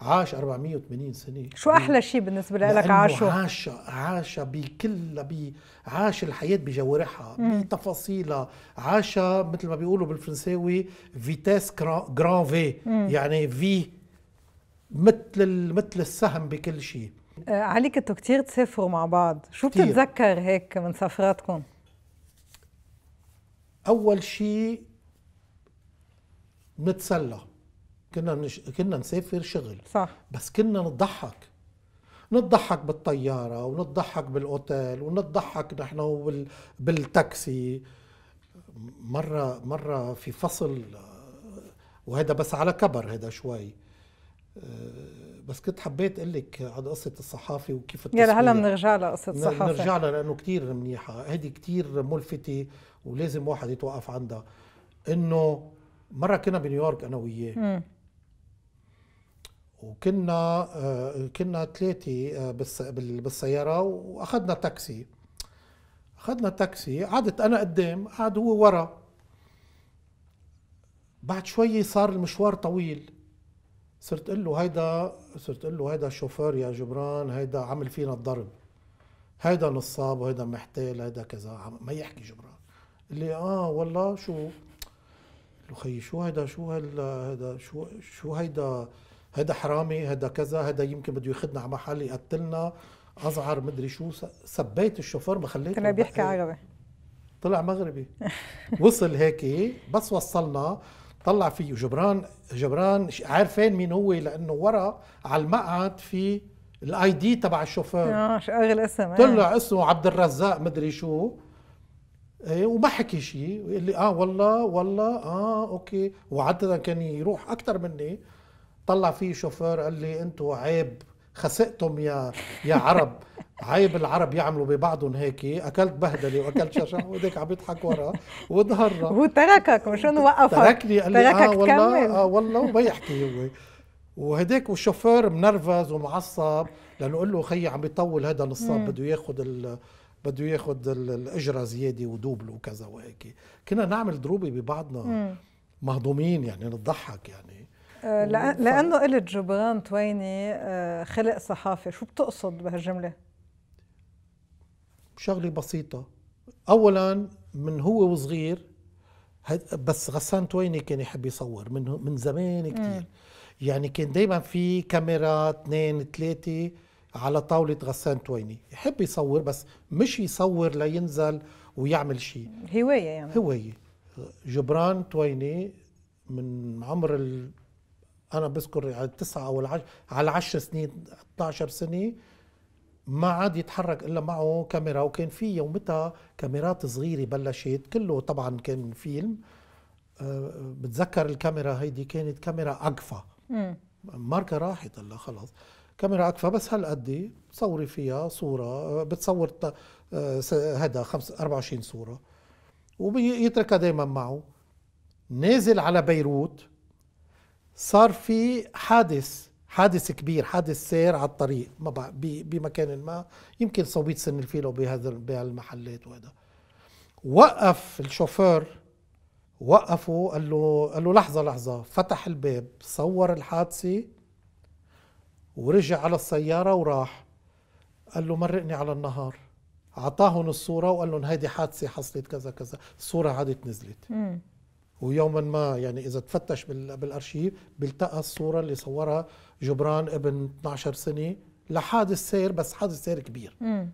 عاش 480 سنه شو احلى شيء بالنسبه لك عاشه عاش عاش بكل بي عاش الحياه بجوارحها بتفاصيلها عاش مثل ما بيقولوا بالفرنساوي فيتاس جران في يعني في مثل مثل السهم بكل شيء آه، عليك كنتوا كتير تسافروا مع بعض شو كتير. بتتذكر هيك من سفراتكم اول شيء نتسلى كنا نش... كنا نسافر شغل صح بس كنا نضحك نضحك بالطياره ونضحك بالاوتيل ونضحك نحن وبال... بالتاكسي مره مره في فصل آه، وهذا بس على كبر هذا شوي آه، بس كنت حبيت اقول لك عن قصه الصحافه وكيف التصوير يلا هلا بنرجع لقصه الصحافه بنرجع لها لانه كثير منيحه هيدي كثير ملفته ولازم واحد يتوقف عندها انه مره كنا بنيويورك انا وياه وكنا آه، كنا ثلاثه آه، بالسياره واخذنا تاكسي اخذنا تاكسي قعدت انا قدام قعد هو ورا بعد شوي صار المشوار طويل صرت اقول له هيدا صرت اقول له هيدا شوفير يا جبران هيدا عمل فينا الضرب هيدا نصاب وهيدا محتال هيدا كذا ما يحكي جبران اللي اه والله شو له خيي شو هيدا شو هال هيدا شو شو هيدا هيدا حرامي هيدا كذا هيدا يمكن بده ياخذنا على محل يقتلنا ازعر مدري شو سبيت الشوفير ما خليته كان بيحكي عربي طلع مغربي [LAUGHS] وصل هيك بس وصلنا طلع فيه جبران جبران عارفين مين هو لانه ورا على المقعد في الاي دي تبع الشوفير اه شاغل اسم طلع اسمه عبد الرزاق مدري شو ايه وما حكي شيء ويقول لي اه والله والله اه اوكي وعاده كان يروح اكثر مني طلع فيه شوفير قال لي انتم عيب خسئتم يا يا عرب عيب العرب يعملوا ببعضهم هيك اكلت بهدله واكلت ششع وديك عم يضحك ورا وظهرها هو تركك مشان وقفك تركني قال لي تركك آه والله اه والله وما يحكي هو وهديك والشوفير منرفز ومعصب لانه قال له خيي عم بيطول هذا نصاب بده ياخذ بده ياخذ الاجره زياده ودوبله وكذا وهيك كنا نعمل دروبي ببعضنا مهضومين يعني نضحك يعني آه، لانه قلت جبران تويني آه، خلق صحافه شو بتقصد بهالجمله شغله بسيطه اولا من هو وصغير بس غسان تويني كان يحب يصور من من زمان كثير يعني كان دائما في كاميرا اثنين ثلاثه على طاولة غسان تويني يحب يصور بس مش يصور لينزل ويعمل شيء هواية يعني هواية جبران تويني من عمر انا بذكر على التسعه او العشر على 10 سنين 12 سنه ما عاد يتحرك الا معه كاميرا وكان في يومتها كاميرات صغيره بلشت كله طبعا كان فيلم آه، بتذكر الكاميرا هيدي كانت كاميرا اقفى ماركه راحت هلا خلص كاميرا اقفى بس هالقد بتصوري إيه؟ فيها صوره آه، بتصور هذا آه، 24 صوره وبيتركها دائما معه نازل على بيروت صار في حادث حادث كبير حادث سير على الطريق ما بمكان ما يمكن صوبيت سن او بهذا بهالمحلات وهذا وقف الشوفير وقفوا قال له قال له لحظه لحظه فتح الباب صور الحادثه ورجع على السياره وراح قال له مرقني على النهار اعطاهم الصوره وقال لهم هيدي حادثه حصلت كذا كذا الصوره عادت نزلت ويوما ما يعني اذا تفتش بالارشيف بيلتقى الصوره اللي صورها جبران ابن 12 سنه لحادث سير بس حادث سير كبير مم.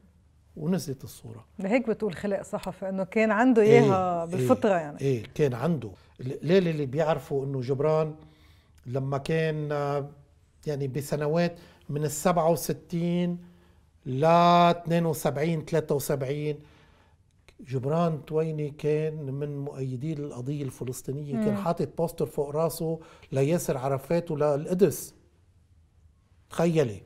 ونزلت الصوره لهيك بتقول خلق صحفي انه كان عنده إيه، اياها إيه بالفطره إيه يعني ايه كان عنده ليه اللي بيعرفوا انه جبران لما كان يعني بسنوات من ال 67 ل 72 73 جبران تويني كان من مؤيدي القضية الفلسطينية مم. كان حاطط بوستر فوق راسه لياسر عرفات وللقدس تخيلي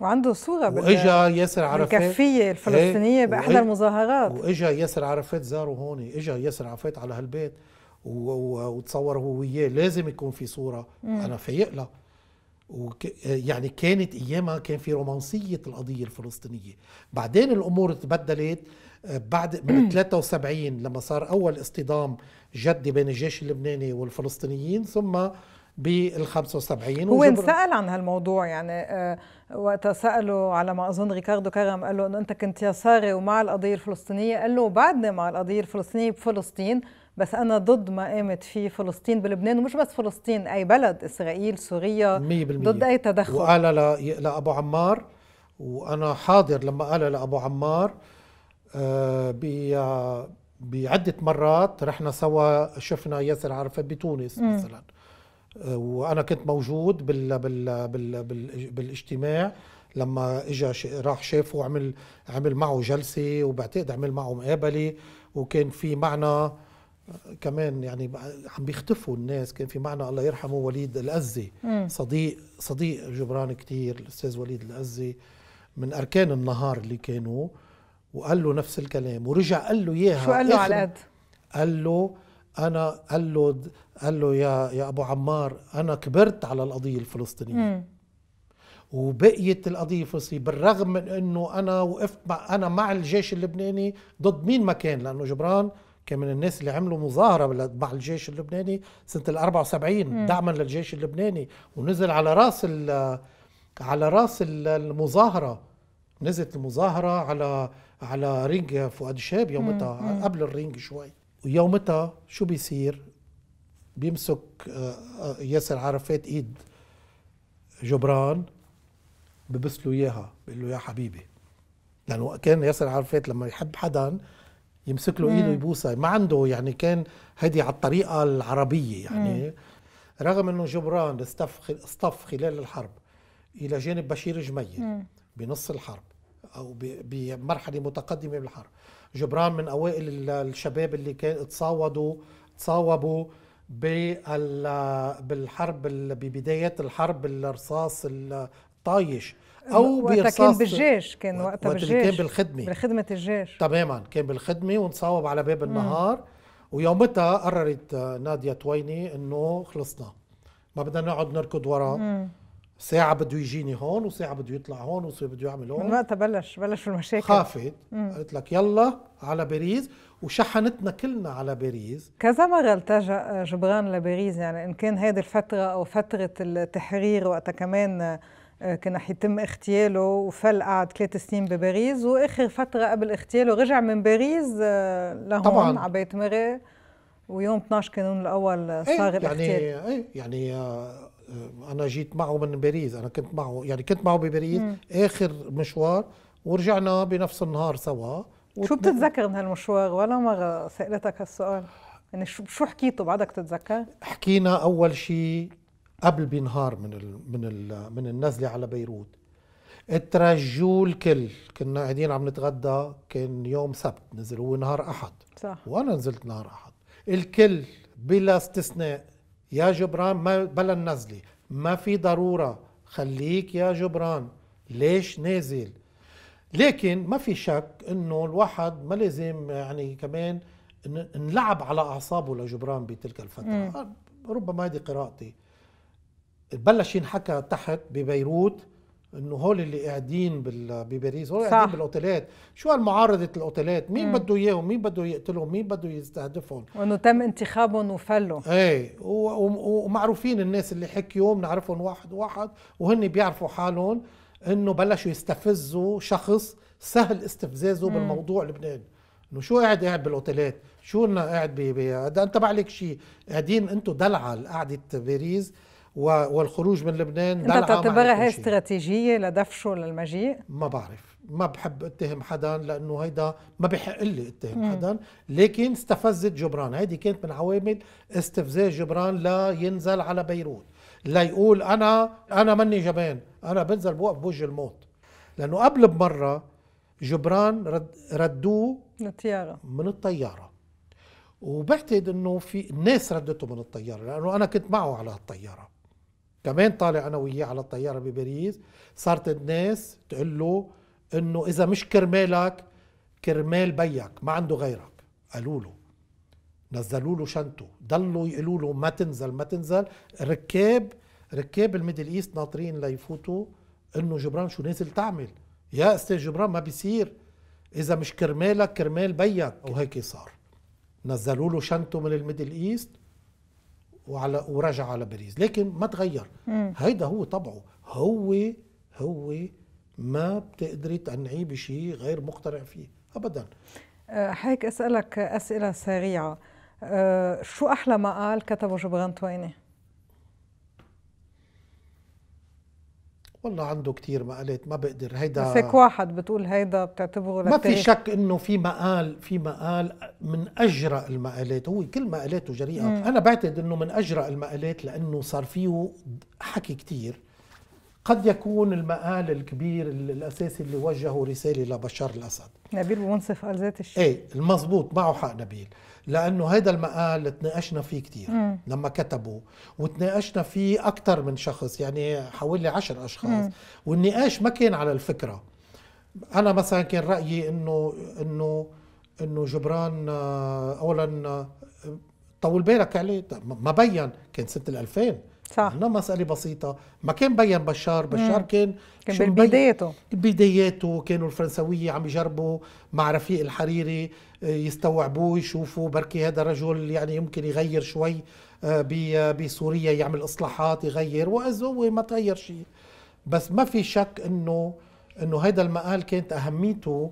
وعنده صورة واجا ياسر عرفات الكفية إيه؟ الفلسطينية ايه بأحدى المظاهرات واجا ياسر عرفات زاره هون اجا ياسر عرفات على هالبيت وتصور هو وياه لازم يكون في صورة مم. أنا فايق لها وك... يعني كانت ايامها كان في رومانسيه القضيه الفلسطينيه، بعدين الامور تبدلت بعد من 73 [CLEARS THROAT] لما صار اول اصطدام جدي بين الجيش اللبناني والفلسطينيين ثم بال 75 هو انسال عن هالموضوع يعني آه، وقت وقتها سالوا على ما اظن ريكاردو كرم قال له انه انت كنت يساري ومع القضيه الفلسطينيه قال له بعدني مع القضيه الفلسطينيه بفلسطين بس انا ضد ما قامت فيه فلسطين بلبنان ومش بس فلسطين اي بلد اسرائيل سوريا 100% ضد اي تدخل وقال لابو عمار وانا حاضر لما قال لابو عمار آه، بعدة مرات رحنا سوا شفنا ياسر عرفة بتونس م. مثلا آه، وانا كنت موجود بال بال بال بال بالاجتماع لما اجى راح شافه وعمل عمل معه جلسه وبعتقد عمل معه مقابله وكان في معنا آه، كمان يعني عم بيختفوا الناس كان في معنا الله يرحمه وليد الازي صديق صديق جبران كتير الاستاذ وليد الازي من اركان النهار اللي كانوا وقال له نفس الكلام ورجع قال له اياها شو قال له على قد؟ قال له انا قال له قال له يا يا ابو عمار انا كبرت على القضيه الفلسطينيه وبقيت القضيه الفلسطينيه بالرغم من انه انا وقفت مع انا مع الجيش اللبناني ضد مين ما كان لانه جبران كان من الناس اللي عملوا مظاهرة مع الجيش اللبناني سنة ال 74 دعما للجيش اللبناني ونزل على راس على راس المظاهرة نزلت المظاهرة على على رينج فؤاد شاب يومتها قبل الرينج شوي ويومتها شو بيصير بيمسك آه، آه، ياسر عرفات ايد جبران ببس له اياها بقول له يا حبيبي لانه كان ياسر عرفات لما يحب حدا يمسك له ايده يبوسها ما عنده يعني كان هيدي على الطريقه العربيه يعني مم. رغم انه جبران اصطف خلال الحرب الى جانب بشير جميل بنص الحرب او بمرحله متقدمه بالحرب جبران من اوائل الشباب اللي كان تصاودوا تصاوبوا بالحرب ببدايات الحرب الرصاص الطايش او وقتها كان بالجيش كان وقتها بالجيش كان بالخدمه بخدمه الجيش تماما كان بالخدمه ونصاوب على باب النهار مم. ويومتها قررت ناديه تويني انه خلصنا ما بدنا نقعد نركض وراه ساعة بده يجيني هون وساعة بده يطلع هون وساعة بده يعمل هون من وقتها بلش بلش المشاكل خافت قالت لك يلا على باريس وشحنتنا كلنا على باريس كذا مرة التجأ جبران لباريس يعني إن كان هذه الفترة أو فترة التحرير وقتها كمان آه، كان رح يتم اغتياله وفل قعد ثلاث سنين بباريس واخر فتره قبل اغتياله رجع من باريس آه، لهون على بيت مري ويوم 12 كانون الاول إيه، صار ايه الاغتيال يعني ايه يعني آه، آه، انا جيت معه من باريس انا كنت معه يعني كنت معه بباريس اخر مشوار ورجعنا بنفس النهار سوا وت... شو بتتذكر من هالمشوار ولا مره سالتك هالسؤال يعني شو شو حكيته بعدك تتذكر حكينا اول شيء قبل بنهار من ال من ال من النزله على بيروت اترجوا الكل كنا قاعدين عم نتغدى كان يوم سبت نزل هو نهار احد صح وانا نزلت نهار احد الكل بلا استثناء يا جبران ما بلا النزلة ما في ضرورة خليك يا جبران ليش نازل لكن ما في شك انه الواحد ما لازم يعني كمان نلعب على اعصابه لجبران بتلك الفتره مم. ربما هذه قراءتي بلش ينحكى تحت ببيروت انه هول اللي قاعدين بباريس هول قاعدين بالاوتيلات شو هالمعارضه الاوتيلات مين بده اياهم مين بده يقتلهم مين بده يستهدفهم وانه تم انتخابهم وفلوا ايه ومعروفين الناس اللي حكيوا بنعرفهم واحد واحد وهن بيعرفوا حالهم انه بلشوا يستفزوا شخص سهل استفزازه مم. بالموضوع لبنان انه شو قاعد قاعد بالاوتيلات شو قاعد بي بي انت ما عليك شيء قاعدين انتم دلعه قعده باريس والخروج من لبنان انت تعتبرها استراتيجيه لدفشه للمجيء؟ ما بعرف ما بحب اتهم حدا لانه هيدا ما بحق لي اتهم مم. حدا لكن استفزت جبران هيدي كانت من عوامل استفزاز جبران لا ينزل على بيروت ليقول انا انا مني جبان انا بنزل بوقف بوجه الموت لانه قبل بمره جبران رد ردوه من الطياره من الطياره وبعتقد انه في الناس ردته من الطياره لانه انا كنت معه على الطياره كمان طالع انا وياه على الطياره بباريس صارت الناس تقول له انه اذا مش كرمالك كرمال بيك ما عنده غيرك قالوا له نزلوا له شنطه ضلوا يقولوا له ما تنزل ما تنزل ركاب ركاب الميدل ايست ناطرين ليفوتوا انه جبران شو نازل تعمل يا استاذ جبران ما بيصير اذا مش كرمالك كرمال بيك وهيك صار نزلوا له شنطه من الميدل ايست وعلى ورجع على باريس لكن ما تغير هيدا هو طبعه هو هو ما بتقدري تقنعيه بشيء غير مقتنع فيه ابدا أه، حيك اسالك اسئله سريعه أه، شو احلى مقال كتبه جبران تويني والله عنده كتير مقالات ما بقدر هيدا بس هيك واحد بتقول هيدا بتعتبره ما في شك انه في مقال في مقال من اجرى المقالات هو كل مقالاته جريئه مم. انا بعتقد انه من اجرى المقالات لانه صار فيه حكي كتير قد يكون المقال الكبير الاساسي اللي وجهه رساله لبشار الاسد نبيل بمنصف قال ذات الشيء ايه المضبوط معه حق نبيل لانه هذا المقال تناقشنا فيه كثير لما كتبوا وتناقشنا فيه اكثر من شخص يعني حوالي عشر اشخاص مم. والنقاش ما كان على الفكره انا مثلا كان رايي انه انه انه جبران آه، اولا آه، طول بالك عليه ما بين كان سنه 2000 صح انها مساله بسيطه ما كان بين بشار بشار مم. كان كان بداياته بداياته كانوا الفرنسويه عم يجربوا مع رفيق الحريري آه، يستوعبوه يشوفوا بركي هذا رجل يعني يمكن يغير شوي آه، آه، بسوريا يعمل اصلاحات يغير واذ هو ما تغير شيء بس ما في شك انه انه هذا المقال كانت اهميته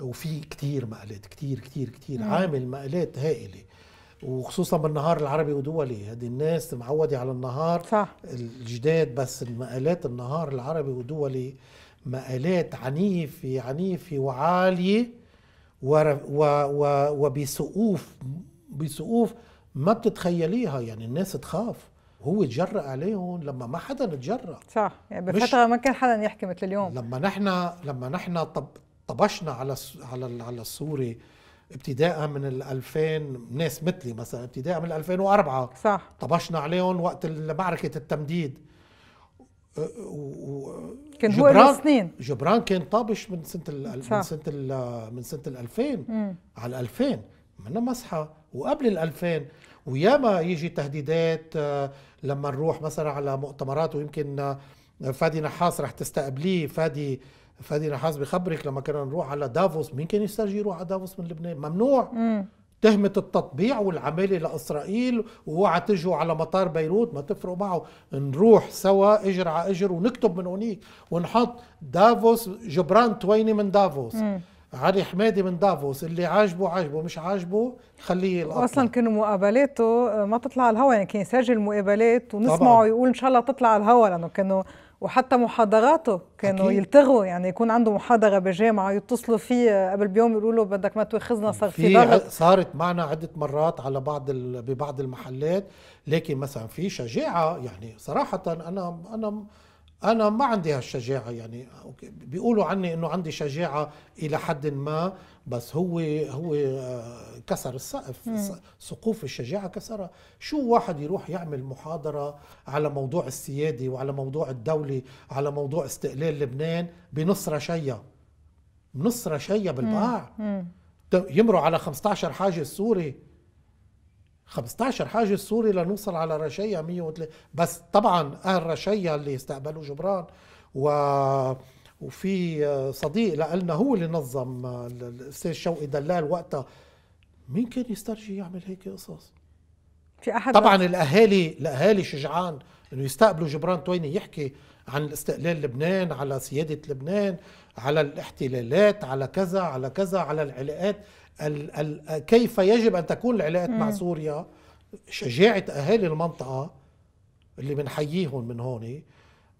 وفي كتير مقالات كتير كتير كتير مم. عامل مقالات هائله وخصوصا بالنهار العربي ودولي هذه الناس معودة على النهار صح. الجداد بس المقالات النهار العربي ودولي مقالات عنيفة عنيفة وعالية وبسقوف بسقوف ما بتتخيليها يعني الناس تخاف هو تجرأ عليهم لما ما حدا تجرأ صح يعني بفترة ما كان حدا يحكي مثل اليوم لما نحن لما نحن طب طبشنا على على على السوري ابتداء من ال 2000 ناس مثلي مثلا ابتداء من 2004 صح طبشنا عليهم وقت معركه التمديد أه، و... كان هو سنين جبران كان طابش من سنه ال... من سنه ال... من سنه ال 2000 مم. على 2000 منا مسحه وقبل ال 2000 وياما يجي تهديدات أه، لما نروح مثلا على مؤتمرات ويمكن أه، فادي نحاس رح تستقبليه فادي فادي نحاس بخبرك لما كنا نروح على دافوس مين كان يسترجي يروح على دافوس من لبنان ممنوع مم. تهمة التطبيع والعمالة لإسرائيل ووعى تجوا على مطار بيروت ما تفرق معه نروح سوا إجر على إجر ونكتب من هونيك ونحط دافوس جبران تويني من دافوس مم. علي حمادي من دافوس اللي عاجبه عاجبه مش عاجبه خليه الأطلع. اصلا كانوا مقابلاته ما تطلع على الهوا يعني كان يسجل مقابلات ونسمعه طبعا. يقول ان شاء الله تطلع على الهوا لانه كانوا وحتى محاضراته كانوا أكيد. يلتغوا يعني يكون عنده محاضره بالجامعه يتصلوا فيه قبل بيوم يقولوا له بدك ما تواخذنا صار في ضغط صارت معنا عده مرات على بعض ال... ببعض المحلات لكن مثلا في شجاعه يعني صراحه انا انا انا ما عندي هالشجاعه يعني بيقولوا عني انه عندي شجاعه الى حد ما بس هو هو آه، كسر السقف سقوف الشجاعه كسرها شو واحد يروح يعمل محاضره على موضوع السيادي وعلى موضوع الدوله على موضوع استقلال لبنان بنص رشيا بنص رشيا بالباع يمروا على 15 حاجز سوري 15 حاجز سوري لنوصل على رشية 103 بس طبعا اهل رشية اللي استقبلوا جبران و وفي صديق لنا هو اللي نظم الاستاذ شوقي دلال وقتها مين كان يسترجي يعمل هيك قصص في أحد طبعا بقى. الاهالي الاهالي شجعان انه يستقبلوا جبران تويني يحكي عن استقلال لبنان على سياده لبنان على الاحتلالات على كذا على كذا على العلاقات ال ال كيف يجب ان تكون العلاقات مع سوريا شجاعه اهالي المنطقه اللي بنحييهم من هون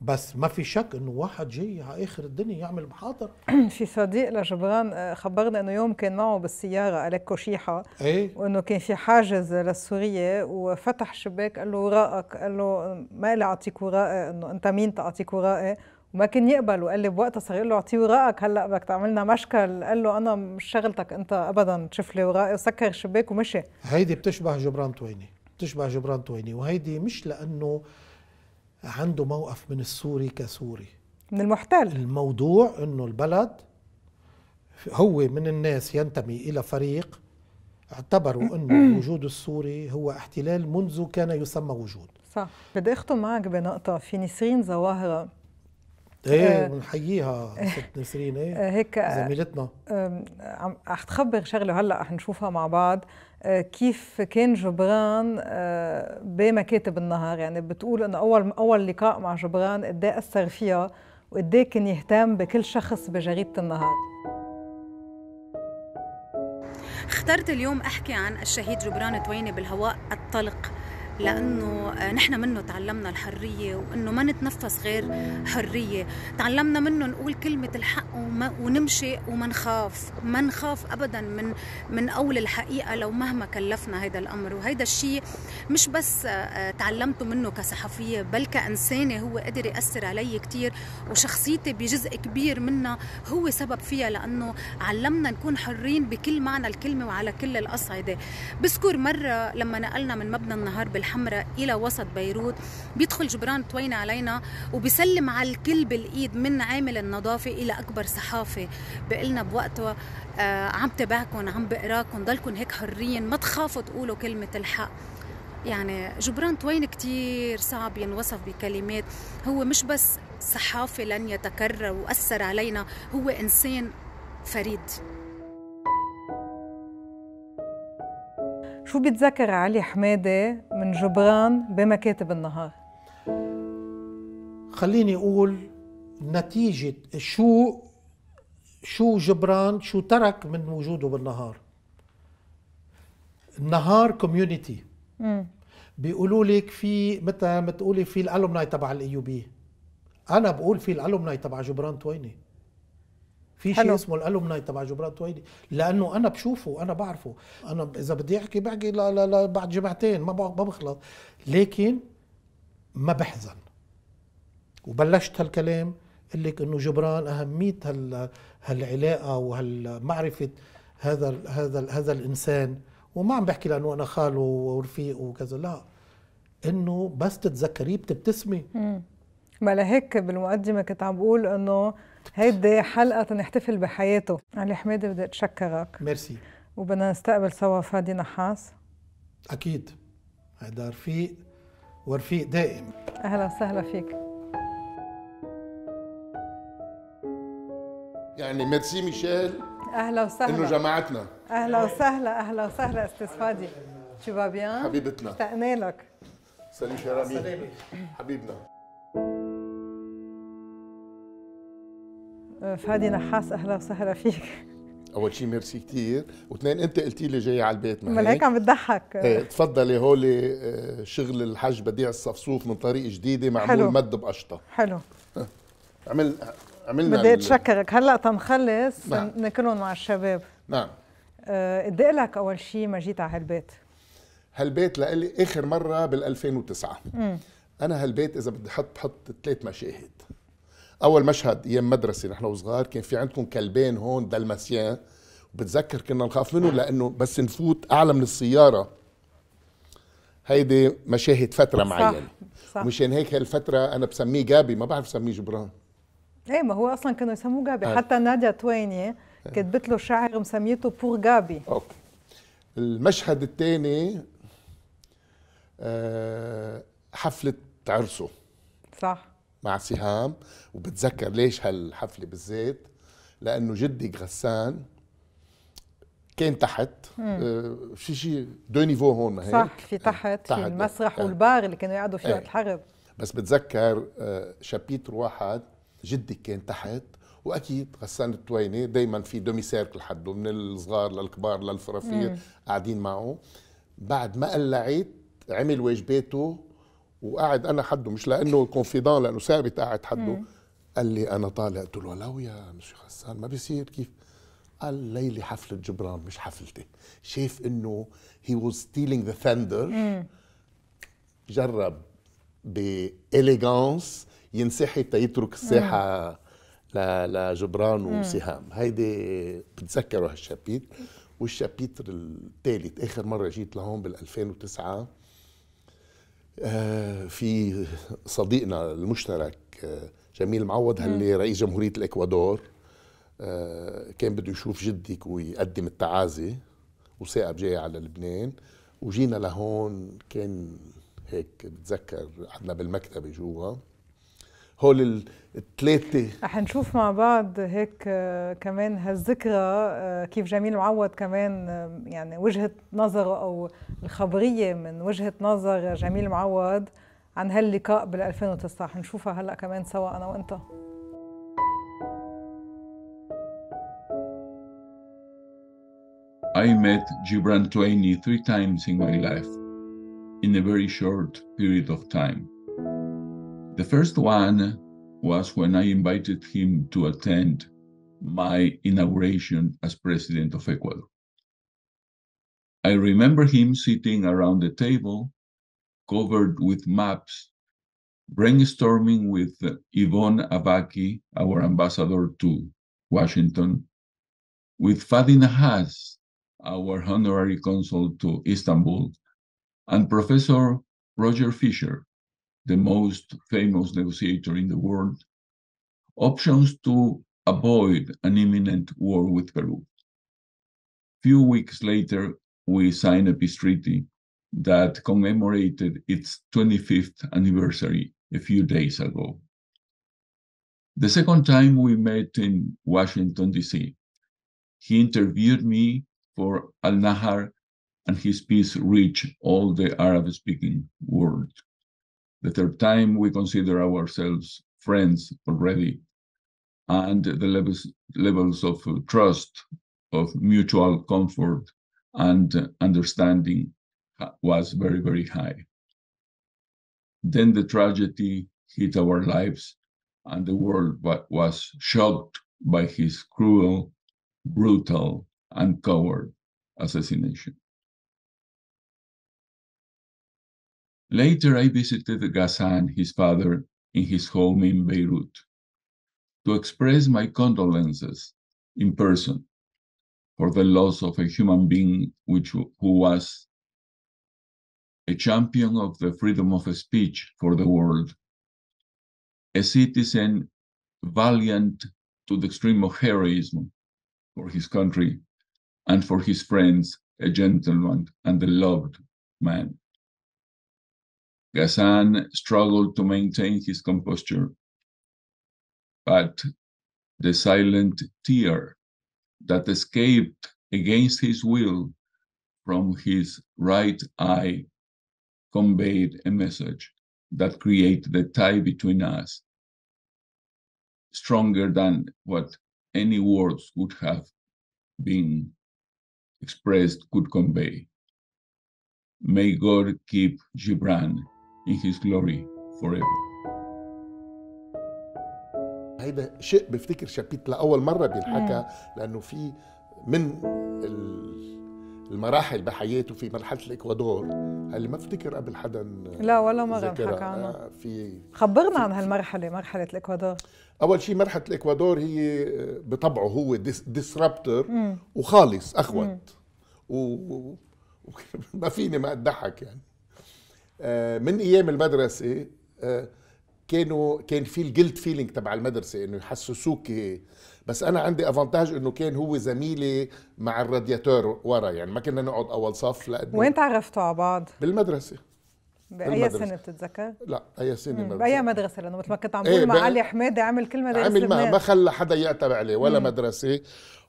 بس ما في شك انه واحد جاي على اخر الدنيا يعمل محاضره [CLEARS THROAT] في صديق لجبران آه، خبرنا انه يوم كان معه بالسياره الكو شيحه ايه وانه كان في حاجز للسوريه وفتح شباك قال له وراءك قال له ما لي اعطيك ورائي انه انت مين تعطيك ورائي وما كان يقبل وقال لي بوقتها صار يقول له اعطيه وراءك هلا بدك تعملنا مشكل قال له انا مش شغلتك انت ابدا شوف لي ورائي وسكر الشباك ومشي هيدي بتشبه جبران تويني بتشبه جبران تويني وهيدي مش لانه عنده موقف من السوري كسوري من المحتل الموضوع انه البلد هو من الناس ينتمي الى فريق اعتبروا انه الوجود [CLEARS THROAT] السوري هو احتلال منذ كان يسمى وجود صح بدي اختم معك بنقطه في نسرين زواهره ايه آه، بنحييها آه، ست نسرين ايه آه، هيك زميلتنا عم تخبر شغله هلا نشوفها مع بعض كيف كان جبران بمكاتب النهار يعني بتقول انه اول اول لقاء مع جبران قد إيه اثر فيها وقد إيه كان يهتم بكل شخص بجريده النهار اخترت اليوم احكي عن الشهيد جبران تويني بالهواء الطلق لانه نحن منه تعلمنا الحريه وانه ما نتنفس غير حريه تعلمنا منه نقول كلمه الحق وما ونمشي وما نخاف ما نخاف ابدا من من قول الحقيقه لو مهما كلفنا هذا الامر وهيدا الشيء مش بس آه، تعلمته منه كصحفيه بل كانسانه هو قدر ياثر علي كثير وشخصيتي بجزء كبير منها هو سبب فيها لانه علمنا نكون حرين بكل معنى الكلمه وعلى كل الاصعده بذكر مره لما نقلنا من مبنى النهار بال الحمراء الى وسط بيروت بيدخل جبران طوينة علينا وبيسلم على الكل بالايد من عامل النظافه الى اكبر صحافه بقلنا بوقتها آه عم تبعكم عم بقراكم ضلكم هيك حرين ما تخافوا تقولوا كلمه الحق يعني جبران توين كتير صعب ينوصف بكلمات هو مش بس صحافي لن يتكرر وأثر علينا هو إنسان فريد شو بيتذكر علي حمادة من جبران بمكاتب النهار؟ خليني أقول نتيجة شو شو جبران شو ترك من وجوده بالنهار النهار كوميونيتي بيقولوا لك في متى بتقولي في الالومناي تبع الايوبي انا بقول في الالومناي تبع جبران تويني في شيء اسمه الالومناي تبع جبران تويدي لانه انا بشوفه انا بعرفه انا اذا بدي احكي بحكي لا لا لا بعد جمعتين ما ما بخلص لكن ما بحزن وبلشت هالكلام قلت لك انه جبران اهميه هال هالعلاقه وهالمعرفه هذا هذا هذا الانسان وما عم بحكي لانه انا خاله ورفيق وكذا لا انه بس تتذكريه بتبتسمي ما لهيك بالمقدمة كنت عم بقول إنه هيدي حلقة تنحتفل بحياته علي حميد بدي أتشكرك ميرسي وبدنا نستقبل سوا فادي نحاس أكيد هيدا رفيق ورفيق دائم أهلا وسهلا فيك يعني ميرسي ميشيل أهلا وسهلا إنه جمعتنا أهلا وسهلا أهلا وسهلا أستاذ فادي شو بابيان حبيبتنا اشتقنا لك سليم شرامي حبيبنا فادي نحاس اهلا وسهلا فيك اول شيء ميرسي كثير واثنين انت قلتي لي جاي على البيت معي هيك عم بتضحك ايه تفضلي هولي آه، شغل الحج بديع الصفصوف من طريق جديده معمول حلو. مد بقشطه حلو [LAUGHS] عمل عملنا بدي اتشكرك هلا تنخلص نعم. ناكلهم مع الشباب نعم آه، قد أه لك اول شيء ما جيت على هالبيت هالبيت لإلي اخر مره بال 2009 مم. انا هالبيت اذا بدي احط بحط ثلاث مشاهد اول مشهد ايام مدرسه نحن وصغار كان في عندكم كلبين هون دالماسيان بتذكر كنا نخاف منهم لانه بس نفوت اعلى من السياره هيدي مشاهد فتره معينه صح مشان هيك هالفتره انا بسميه جابي ما بعرف سميه جبران ايه ما هو اصلا كانوا يسموه جابي آه. حتى ناديه تويني كتبت له شعر مسميته بور جابي اوكي المشهد الثاني آه حفله عرسه صح مع سهام وبتذكر ليش هالحفله بالذات لانه جدي غسان كان تحت آه، في شيء دو نيفو هون ما هيك صح في تحت, تحت في المسرح والبار اللي كانوا يقعدوا فيه إيه. وقت الحرب بس بتذكر آه، شابيتر واحد جدي كان تحت واكيد غسان التويني دائما في دومي سيركل حده من الصغار للكبار للفرافير قاعدين معه بعد ما قلعت عمل واجباته وقاعد انا حده مش لانه كونفيدان لانه ثابت قاعد حده قال لي انا طالع قلت له ولو يا مسيو غسان ما بيصير كيف قال ليلي حفله جبران مش حفلتي شايف انه هي واز ستيلينج ذا ثاندر جرب بإليغانس ينسحب تيترك الساحه لجبران وسهام هيدي بتذكروا هالشابيتر والشابيتر الثالث اخر مره جيت لهون بال 2009 آه، في صديقنا المشترك آه، جميل معوض هاللي رئيس جمهوريه الاكوادور آه، كان بده يشوف جدك ويقدم التعازي وثاقب جاي على لبنان وجينا لهون كان هيك بتذكر قعدنا بالمكتبه جوا هول الثلاثة نشوف مع بعض هيك آه، كمان هالذكرى آه، كيف جميل معوض كمان يعني وجهة نظره أو الخبرية من وجهة نظر جميل معوض عن هاللقاء بال 2009 حنشوفها هلا كمان سوا أنا وأنت I met Gibran Twainy three times in my life in a very short period of time. The first one was when I invited him to attend my inauguration as president of Ecuador. I remember him sitting around the table, covered with maps, brainstorming with Yvonne Abaki, our ambassador to Washington, with Fadina Haas, our honorary consul to Istanbul, and Professor Roger Fisher, the most famous negotiator in the world, options to avoid an imminent war with Peru. Few weeks later, we signed a peace treaty that commemorated its 25th anniversary a few days ago. The second time we met in Washington, D.C., he interviewed me for Al Nahar, and his piece reached all the Arab speaking world. The third time, we consider ourselves friends already, and the levels, levels of uh, trust, of mutual comfort, and understanding uh, was very, very high. Then the tragedy hit our lives, and the world was shocked by his cruel, brutal, and coward assassination. Later, I visited Ghassan, his father in his home in Beirut to express my condolences in person for the loss of a human being which, who was a champion of the freedom of speech for the world, a citizen valiant to the extreme of heroism for his country and for his friends, a gentleman and a loved man. Gazan struggled to maintain his composure, but the silent tear that escaped against his will from his right eye conveyed a message that created a tie between us, stronger than what any words would have been expressed could convey. May God keep Gibran in his glory forever. هيدا شيء بفتكر شابيت لاول مره بينحكى لانه في من المراحل بحياته في مرحله الاكوادور اللي ما افتكر قبل حدا لا ولا مره حكى عنها آه، في خبرنا عن هالمرحله مرحله الاكوادور اول شيء مرحله الاكوادور هي آه، بطبعه هو ديسربتر وخالص اخوت وما [LAUGHS] فيني ما اضحك يعني آه، من ايام المدرسه آه، كانوا كان في الجلد فيلينج تبع المدرسه انه يحسسوك بس انا عندي افانتاج انه كان هو زميلي مع الرادياتور ورا يعني ما كنا نقعد اول صف لقد وين تعرفتوا على بعض؟ بالمدرسه بأي سنة بتتذكر؟ لا أي سنة مم. بأي مدرسة لأنه مثل ما كنت عم إيه، بقول ايه مع علي حمادة عمل كل مدرسة عمل ما, ما خلى حدا يعتب عليه ولا مم. مدرسة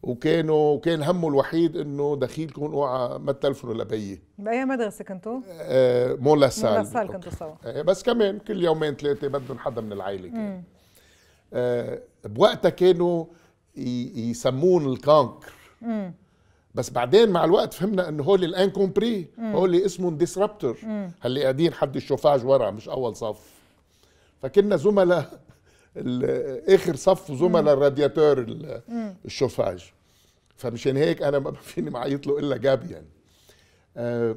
وكانوا كان همه الوحيد انه دخيلكم اوعى ما تلفنوا لبيي باي مدرسه كنتوا؟ آه مون لاسال مون لاسال كنتوا سوا آه بس كمان كل يومين ثلاثه بدهم حدا من العائله كان آه بوقتها كانوا يسمون الكانكر مم. بس بعدين مع الوقت فهمنا انه هول الانكومبري هول اسمهم ديسربتور هاللي قاعدين حد الشوفاج ورا مش اول صف فكنا زملاء اخر صف زملاء الرادياتور الشوفاج فمشان هيك انا ما [LAUGHS] فيني معيط له الا جاب يعني آه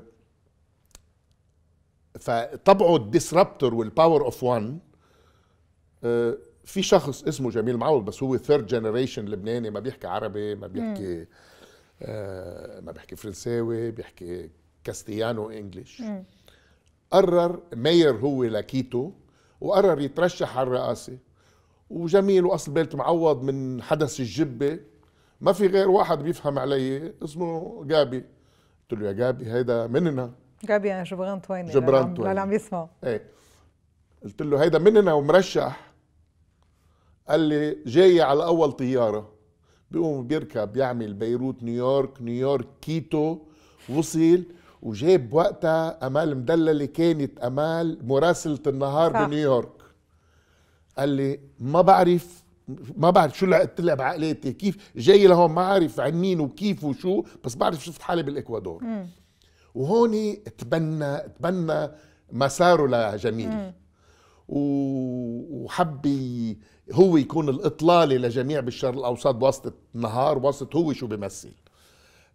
فطبعه الديسربتور والباور اوف وان في شخص اسمه جميل معول بس هو ثيرد جنريشن لبناني ما بيحكي عربي ما بيحكي آه ما بيحكي فرنساوي بيحكي كاستيانو انجلش قرر ماير هو لكيتو وقرر يترشح على الرئاسه وجميل واصل بيت معوض من حدث الجبه ما في غير واحد بيفهم علي اسمه جابي قلت له يا جابي هيدا مننا جابي يعني جبران تويني جبران تويني اللي عم يسمعوا ايه قلت له هيدا مننا ومرشح قال لي جاي على اول طياره بيقوم بيركب بيعمل بيروت نيويورك نيويورك كيتو وصل وجاب وقتها امال مدلله كانت امال مراسله النهار صح. بنيويورك قال لي ما بعرف ما بعرف شو اللي لها بعقليتي كيف جاي لهون ما عارف عن مين وكيف وشو بس بعرف شفت حالي بالاكوادور وهون تبنى تبنى مساره لجميل وحب هو يكون الاطلاله لجميع بالشرق الاوسط بواسطه نهار بواسطه هو شو بيمثل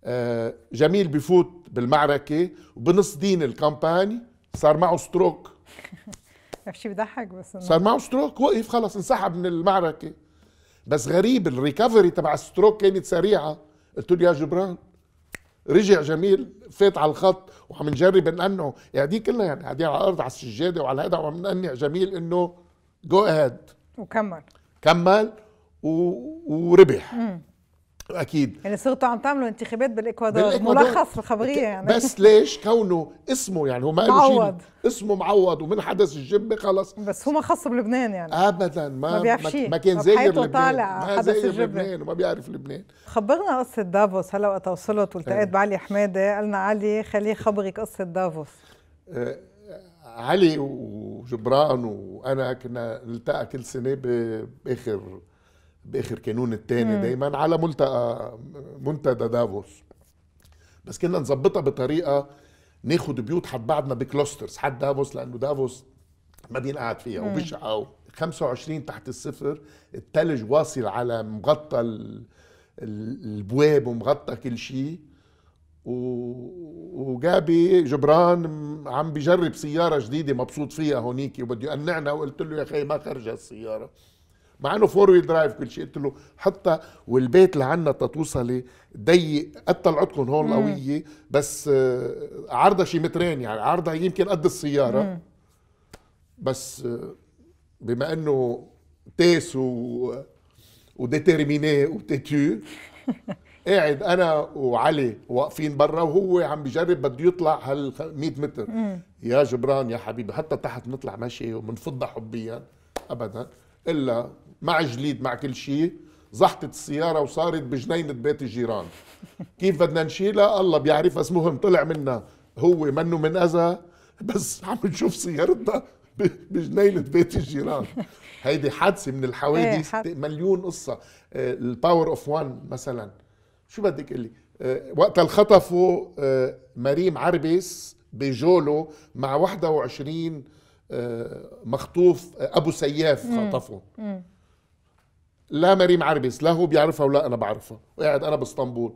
آه جميل بفوت بالمعركه وبنص دين الكامباني صار معه ستروك [LAUGHS] [LAUGHS] شيء بيضحك بس صار معه ستروك وقف خلص انسحب من المعركه بس غريب الريكفري تبع الستروك كانت سريعه قلت له يا جبران رجع جميل فات على الخط وعم نجرب نقنعه يعني دي كلها يعني قاعدين على الارض على السجاده وعلى هذا وعم نقنع جميل انه جو اهيد وكمل كمل و... وربح مم. اكيد يعني صرتوا عم تعملوا انتخابات بالاكوادور, ملخص الخبريه يعني بس ليش كونه اسمه يعني هو ما له شيء اسمه معوض ومن حدث الجبه خلص بس هو ما خصه بلبنان يعني ابدا ما ما, بيعرف شيء ما كان زي لبنان طالع ما زي لبنان وما بيعرف لبنان خبرنا قصه دافوس هلا وقت وصلت والتقيت إيه. بعلي حماده قالنا علي خليه خبرك قصه دافوس أه علي وجبران وانا كنا نلتقى كل سنه باخر باخر كانون الثاني دايما على ملتقى منتدى دافوس بس كنا نظبطها بطريقه ناخد بيوت حد بعضنا بكلوسترز حد دافوس لانه دافوس ما بينقعد فيها وبشقه 25 تحت الصفر الثلج واصل على مغطى البواب ومغطى كل شيء وجابي جبران عم بجرب سياره جديده مبسوط فيها هونيك وبده يقنعنا وقلت له يا اخي ما خرج السياره مع انه فور ويل درايف كل شيء قلت له حطها والبيت لعنا تتوصلي ضيق قد طلعتكم هون قويه بس آه، عرضها شي مترين يعني عرضها يمكن قد السياره بس آه، بما انه تيس و آه، وديتيرميني وتيتو [LAUGHS] قاعد انا وعلي واقفين برا وهو عم بجرب بده يطلع هال 100 متر مم. يا جبران يا حبيبي حتى تحت نطلع ماشي وبنفضها حبيا ابدا الا مع جليد مع كل شيء زحطت السيارة وصارت بجنينة بيت الجيران كيف بدنا نشيلها الله بيعرف بس طلع منا هو منه من أذى بس عم نشوف سيارتنا بجنينة بيت الجيران هيدي حادثة من الحوادث إيه، مليون قصة الباور اوف وان مثلا شو بدك لي آه، وقت الخطفوا آه، مريم عربس بجولو مع 21 آه، مخطوف ابو سياف خطفه لا مريم عربس لا هو بيعرفها ولا انا بعرفها وقاعد انا باسطنبول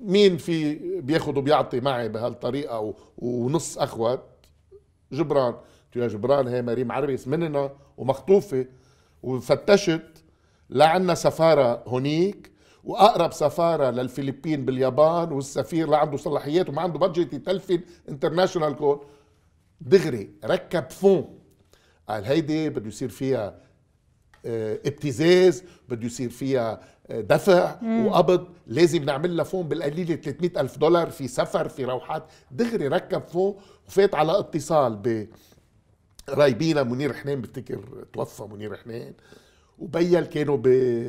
مين في بياخذ وبيعطي معي بهالطريقه ونص اخوات جبران قلت يا جبران هي مريم عربس مننا ومخطوفه وفتشت لا عندنا سفاره هونيك واقرب سفاره للفلبين باليابان والسفير لا عنده صلاحيات وما عنده بادجت يتلفن انترناشونال كول دغري ركب فون قال هيدي بده يصير فيها آه، ابتزاز بده يصير فيها آه، دفع وقبض لازم نعمل لها فون بالقليله 300 ألف دولار في سفر في روحات دغري ركب فوق وفات على اتصال ب رايبينا منير حنان بفتكر توفى منير حنان وبيل كانوا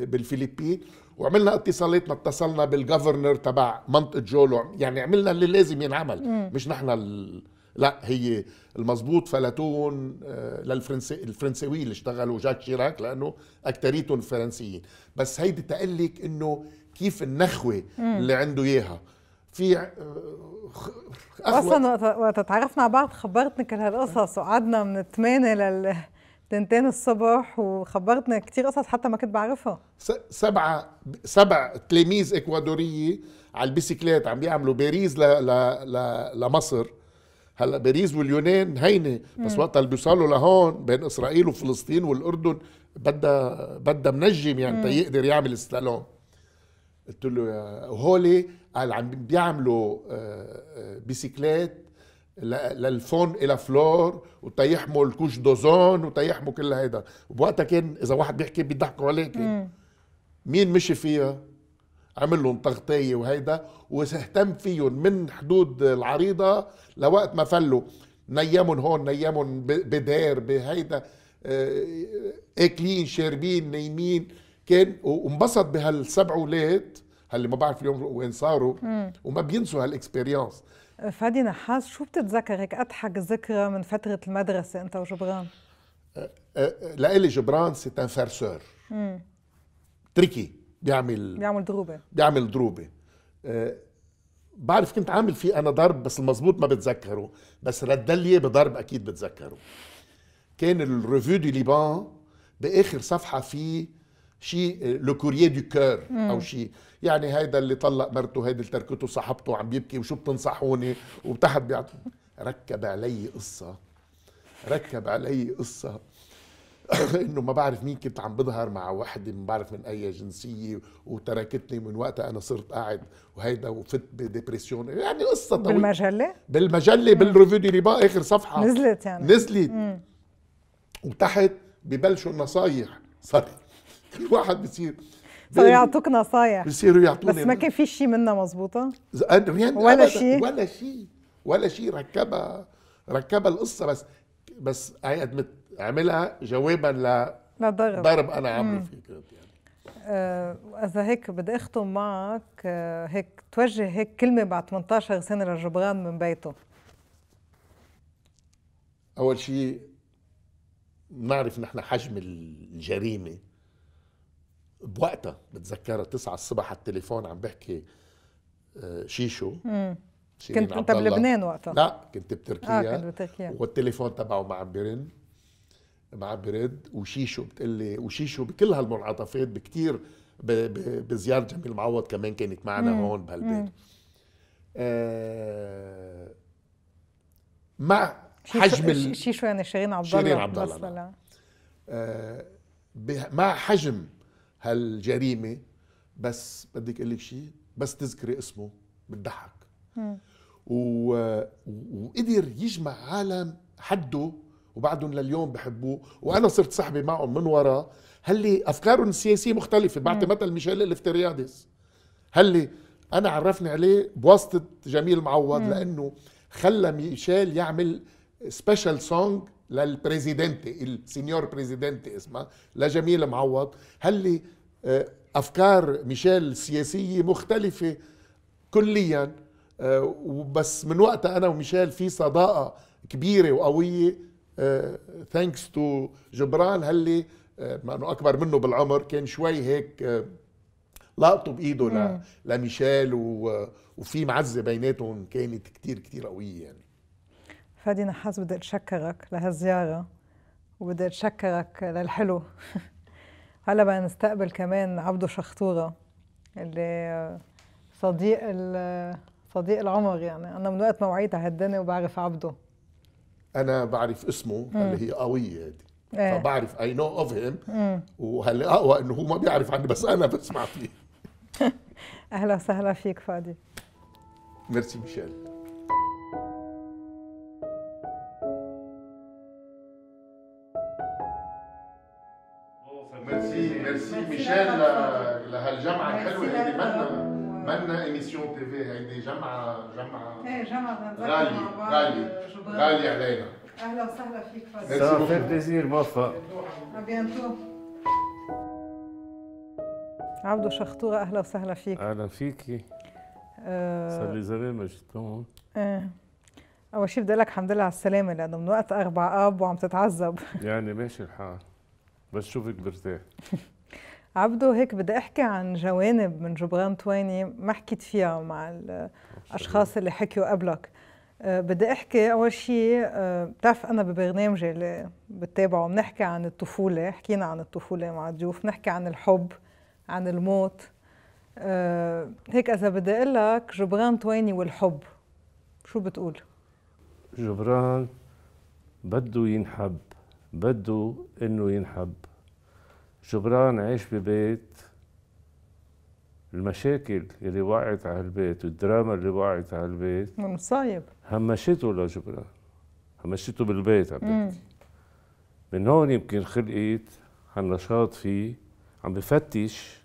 بالفلبين وعملنا اتصالاتنا اتصلنا بالجفرنر تبع منطقه جولو يعني عملنا اللي لازم ينعمل مش نحن ال... لا هي المزبوط فلتون آه، للفرنسوي اللي اشتغلوا جاك شيراك لانه اكثريتهم فرنسيين بس هيدي تقلك انه كيف النخوه اللي عنده اياها في آه، اصلا وقت تعرفنا على بعض خبرتني كل هالقصص وقعدنا من 8 لل تنتين الصبح وخبرتنا كثير قصص حتى ما كنت بعرفها سبعة سبع تلاميذ اكوادورية على البيسيكلات عم بيعملوا باريس ل... ل... ل... لمصر هلا باريس واليونان هينه بس وقت اللي بيوصلوا لهون بين اسرائيل وفلسطين والاردن بدها بدها منجم يعني تيقدر يعمل استلام قلت له هولي قال عم بيعملوا آه، آه، بيسيكلات للفون الى فلور وتيحموا الكوش دوزون وتيحموا كل هيدا وبوقتها كان اذا واحد بيحكي بيضحكوا عليك مين مشي فيها عمل لهم تغطيه وهيدا واهتم فيهم من حدود العريضه لوقت ما فلوا نيمهم هون نيمهم بدار بهيدا آه، اكلين شاربين نايمين كان وانبسط بهالسبع اولاد هاللي ما بعرف اليوم وين صاروا وما بينسوا هالاكسبيرينس فادي نحاس شو بتتذكر هيك اضحك ذكرى من فتره المدرسه انت وجبران؟ آه، آه، لإلي جبران سي ان فارسور تريكي بيعمل بيعمل دروبه بيعمل دروبه آه، بعرف كنت عامل فيه انا ضرب بس المزبوط ما بتذكره بس ردليه بضرب اكيد بتذكره كان الريفيو دي ليبان باخر صفحه فيه شيء آه، لو كوريي دو كور او شيء يعني هيدا اللي طلق مرته هيدا اللي تركته صاحبته عم بيبكي وشو بتنصحوني وتحت بيعطوا ركب علي قصه ركب علي قصه [COUGHS] انه ما بعرف مين كنت عم بظهر مع وحده ما بعرف من اي جنسيه وتركتني من وقتها انا صرت قاعد وهيدا وفت بديبرسيون يعني قصه طويله بالمجله؟ بالمجله نعم. بالريفيو دي ريبا اخر صفحه نزلت يعني نزلت مم. وتحت ببلشوا النصايح [LAUGHS] صار كل واحد بصير صاروا يعطوك نصايح بصيروا يعطوني بس ما كان في شيء منها مزبوطة يعني ولا شيء ولا شيء ولا شيء ركبها ركبها القصه بس بس هي قد اعملها جوابا ل لضرب ضرب انا عامله فيك يعني آه، إذا هيك بدي أختم معك آه، هيك توجه هيك كلمة بعد 18 سنة للجبران من بيته أول شيء نعرف نحن حجم الجريمة بوقتها بتذكرها 9 الصبح على التليفون عم بحكي آه، شيشو كنت انت بلبنان وقتها لا كنت بتركيا آه كنت بتركيا والتليفون تبعه ما عم بيرن معاه بريد وشيشو بتقلي وشيشو بكل هالمنعطفات بكتير بزياره جميل معوض كمان كانت معنا مم. هون بهالبيت آه، مع حجم شيشو يعني شيرين عبد الله شيرين عبد الله نعم. آه، مع حجم هالجريمه بس بدك اقول لك شيء بس تذكري اسمه بتضحك وقدر يجمع عالم حده وبعدهم لليوم بحبوه وانا صرت صاحبي معهم من وراه هل افكارهم السياسيه مختلفه بعطي مثل ميشيل الافتريادس هل انا عرفني عليه بواسطه جميل معوض لانه خلى ميشيل يعمل سبيشال سونغ للبريزيدنتي السينيور بريزيدنتي اسمها لجميل معوض هل آه، افكار ميشيل السياسيه مختلفه كليا آه، وبس من وقتها انا وميشيل في صداقه كبيره وقويه ثانكس آه، تو جبران هاللي آه، مع انه اكبر منه بالعمر كان شوي هيك آه، لقطه بايده ل... لميشيل وفي معزه بيناتهم كانت كتير كتير قويه يعني فادي نحاس بدي اتشكرك لهالزياره وبدي اتشكرك للحلو [LAUGHS] هلا بقى نستقبل كمان عبده شخطوره اللي صديق ال... صديق العمر يعني انا من وقت ما وعيت على هالدنيا وبعرف عبده انا بعرف اسمه مم. اللي هي قويه هذه ايه. فبعرف اي نو اوف هيم وهل اقوى انه هو ما بيعرف عني بس انا بسمع فيه [LAUGHS] اهلا وسهلا فيك فادي [LAUGHS] ميرسي ميشيل جمعه جمعه ايه جمعه غاليه غاليه غاليه علينا اهلا وسهلا فيك فادي صافي بليزير موفق ابيانتو عبدو شخطوره اهلا وسهلا فيك اهلا فيكي صار لي زمان ما جيتكم هون ايه اول شيء بدي لك الحمد لله على السلامه لانه من وقت أربع اب وعم تتعذب يعني ماشي الحال بس شوفك برتاح [LAUGHS] عبده هيك بدي احكي عن جوانب من جبران تويني ما حكيت فيها مع الاشخاص اللي حكيوا قبلك آه، بدي احكي اول شيء آه، بتعرف انا ببرنامجي اللي بتابعه بنحكي عن الطفوله حكينا عن الطفوله مع الضيوف بنحكي عن الحب عن الموت آه، هيك اذا بدي اقول لك جبران تويني والحب شو بتقول جبران بده ينحب بده انه ينحب جبران عايش ببيت المشاكل اللي وقعت على البيت والدراما اللي وقعت على البيت المصايب همشته لجبران همشته بالبيت عم بحكي من هون يمكن خلقت هالنشاط فيه عم بفتش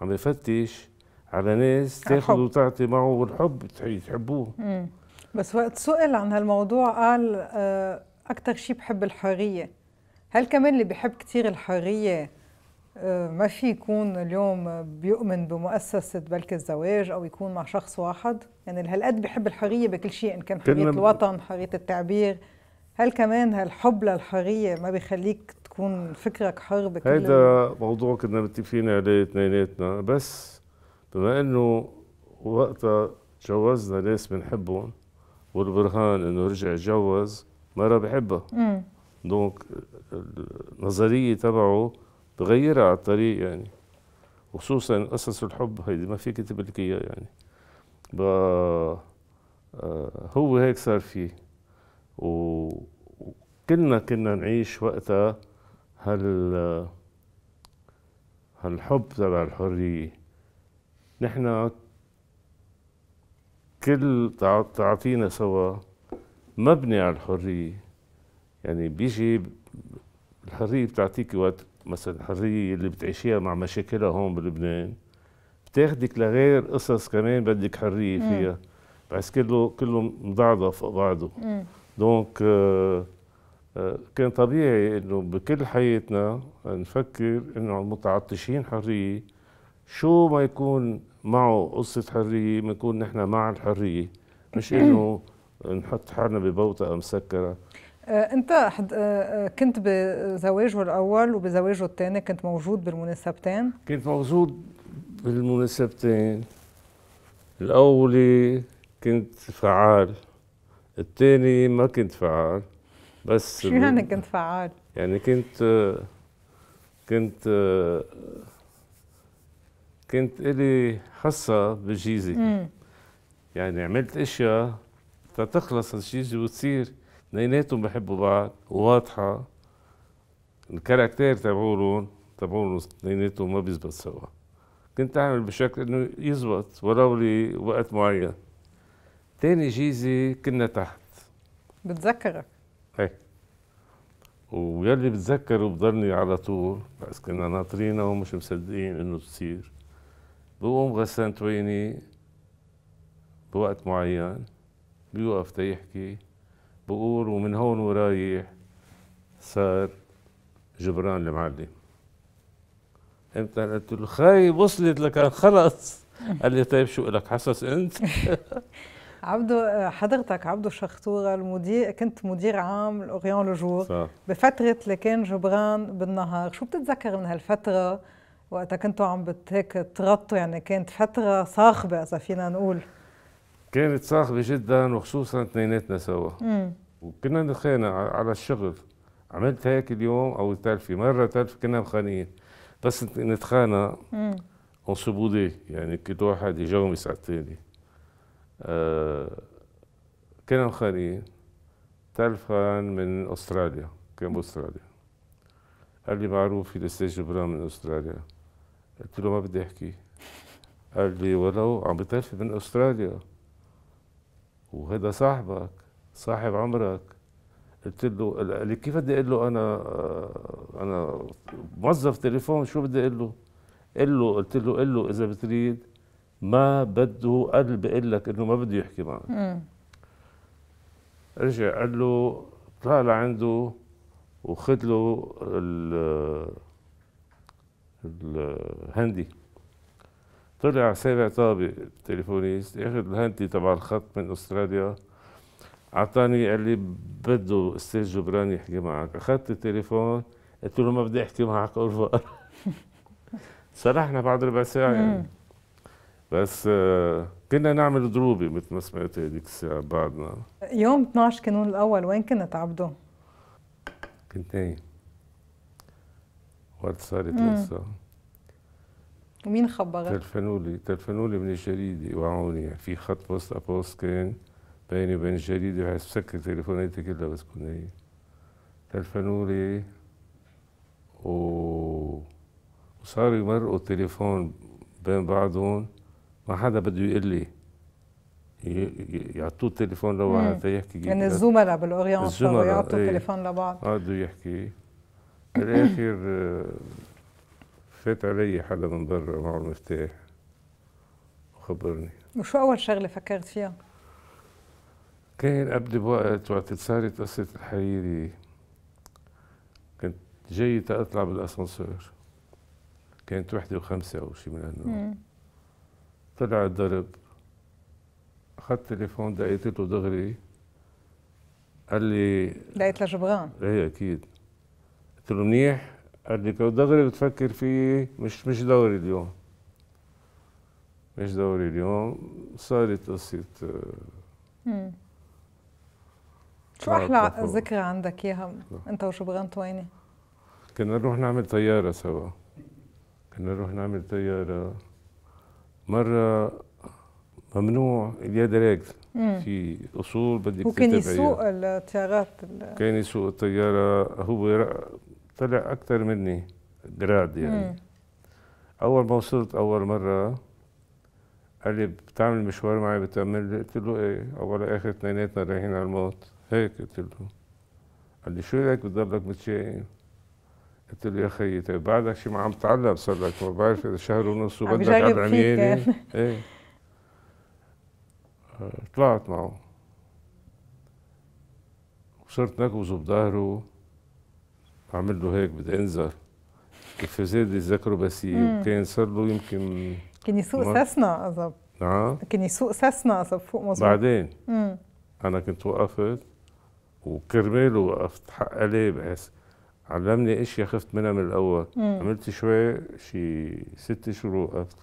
عم بفتش على ناس تاخذ وتعطي معه والحب تحبوه مم. بس وقت سئل عن هالموضوع قال آه، أكثر شيء بحب الحرية هل كمان اللي بيحب كثير الحرية آه، ما في يكون اليوم بيؤمن بمؤسسة بلك الزواج أو يكون مع شخص واحد يعني اللي هالقد بيحب الحرية بكل شيء إن كان حرية الوطن حرية التعبير هل كمان هالحب للحرية ما بيخليك تكون فكرك حر بكل هيدا موضوع كنا متفقين عليه اثنيناتنا بس بما انه وقتها تجوزنا ناس بنحبهم والبرهان انه رجع تجوز مرة بحبها دونك euh, النظريه تبعه بغيرها على الطريق يعني خصوصا اسس الحب هيدي ما فيك تقول لك اياها يعني آه، هو هيك صار فيه وكلنا كنا نعيش وقتها هال هالحب تبع الحرية نحن كل تعاطينا سوا مبني على الحرية يعني بيجي الحريه بتعطيك وقت مثلا الحريه اللي بتعيشيها مع مشاكلها هون بلبنان بتاخدك لغير قصص كمان بدك حريه فيها بس كله كله مضعضع فوق بعضه دونك آه، آه، كان طبيعي انه بكل حياتنا نفكر انه المتعطشين حريه شو ما يكون معه قصه حريه بنكون نحن مع الحريه مش [CLEARS THROAT] انه نحط حالنا ببوتقه مسكره آه، انت آه، آه، كنت بزواجه الاول وبزواجه الثاني كنت موجود بالمناسبتين كنت موجود بالمناسبتين الاولي كنت فعال الثاني ما كنت فعال بس شو يعني كنت فعال يعني كنت كنت كنت إلي حصة بالجيزة يعني عملت أشياء تتخلص الجيزة وتصير اثنيناتهم بحبوا بعض وواضحه الكاركتير تبعولهم تبعولهم اثنيناتهم ما بيزبط سوا كنت اعمل بشكل انه يزبط ولو لي وقت معين تاني جيزه كنا تحت بتذكرك ايه ويلي بتذكره بضلني على طول بس كنا ناطرينه ومش مصدقين انه تصير بقوم غسان تويني بوقت معين بيوقف تيحكي بقول ومن هون ورايح صار جبران المعلم امتى قلت له خي وصلت لك [LAUGHS] خلص قال لي طيب شو لك حسس انت [LAUGHS] عبدو حضرتك عبدو شخطوره المدير كنت مدير عام لاوريون لوجور صح. بفتره اللي كان جبران بالنهار شو بتتذكر من هالفتره وقتها كنتوا عم هيك تغطوا يعني كانت فتره صاخبه اذا فينا نقول كانت صاخبه جدا وخصوصا اثنيناتنا سوا وكنا نتخانق على الشغل عملت هيك اليوم او تلفي مره تلفي كنا مخانقين بس نتخانق اون سوبودي يعني كنت واحد يجاوب يسعى الثاني آه كنا مخانقين تلفان من استراليا كان باستراليا قال لي معروف في الاستاذ جبران من استراليا قلت له ما بدي احكي قال لي ولو عم بتلفي من استراليا وهذا صاحبك صاحب عمرك قلت له قال كيف بدي اقول له انا آه، انا موظف تليفون شو بدي اقول له؟ قل له قلت له قل له اذا بتريد ما بده قال بقول لك انه ما بده يحكي معك رجع قال له طلع لعنده وخذ له ال الهندي طلع سابع طابق تليفونيست اخذ الهندي تبع الخط من استراليا اعطاني قال لي بده استاذ جبران يحكي معك اخذت التليفون قلت له ما بدي احكي معك اورفار [LAUGHS] صلحنا بعد ربع ساعه يعني بس آه، كنا نعمل ضروبه مثل ما سمعت هذيك الساعه بعدنا يوم 12 كانون الاول وين كنت عبده؟ كنت نايم وقت صارت القصه ومين خبرك؟ تلفنوا لي تلفنوا لي من الجريدة وعوني في خط بوست أبوست كان بيني وبين الجريدة بحيث بسكر تليفوناتي كلها بس كنا هي تلفنوا لي و... وصاروا يمرقوا التليفون بين بعضهم ما حدا بده يقول لي يعطوه التليفون لواحد يحكي يعني الزملاء بالاورينت يعطوا إيه. التليفون لبعض بده يحكي بالاخر [LAUGHS] فات علي حدا من برا معه المفتاح وخبرني وشو أول شغلة فكرت فيها؟ كان قبل بوقت وقت صارت قصة الحريري كنت جاي تطلع بالأسانسور كانت وحدة وخمسة أو شيء من هالنوع طلع الضرب أخذت تليفون دقيت له دغري قال لي دقيت لجبران ايه أكيد قلت له منيح قد كده الدوري اللي بتفكر فيه مش مش دوري اليوم مش دوري اليوم صارت قصة آه، شو أحلى ذكرى عندك إياها أنت وشبغان طويني؟ كنا نروح نعمل طيارة سوا كنا نروح نعمل طيارة مرة ممنوع اليد راكد في اصول بدك وكان يسوق الطيارات كان يسوق الطياره هو طلع اكثر مني جراد يعني مم. اول ما وصلت اول مره قال لي بتعمل مشوار معي بتأمن لي قلت له ايه اول اخر اثنيناتنا رايحين على الموت هيك قلت له قال لي شو رايك بتضلك متشائم قلت له يا خيي طيب بعدك شي ما عم تعلم صار لك ما بعرف اذا شهر ونص وبدك على العميانه [LAUGHS] ايه طلعت معه وصرت نكوز بظهره بعمل له هيك بدي كيف زاد يذكره بس كان صار له يمكن كان يسوق سسنا قصب نعم كان يسوق سسنا قصب فوق مظبوط بعدين مم. انا كنت وقفت وكرماله وقفت حق عليه بحس علمني اشياء خفت منها من الاول مم. عملت شوي شي ست شهور وقفت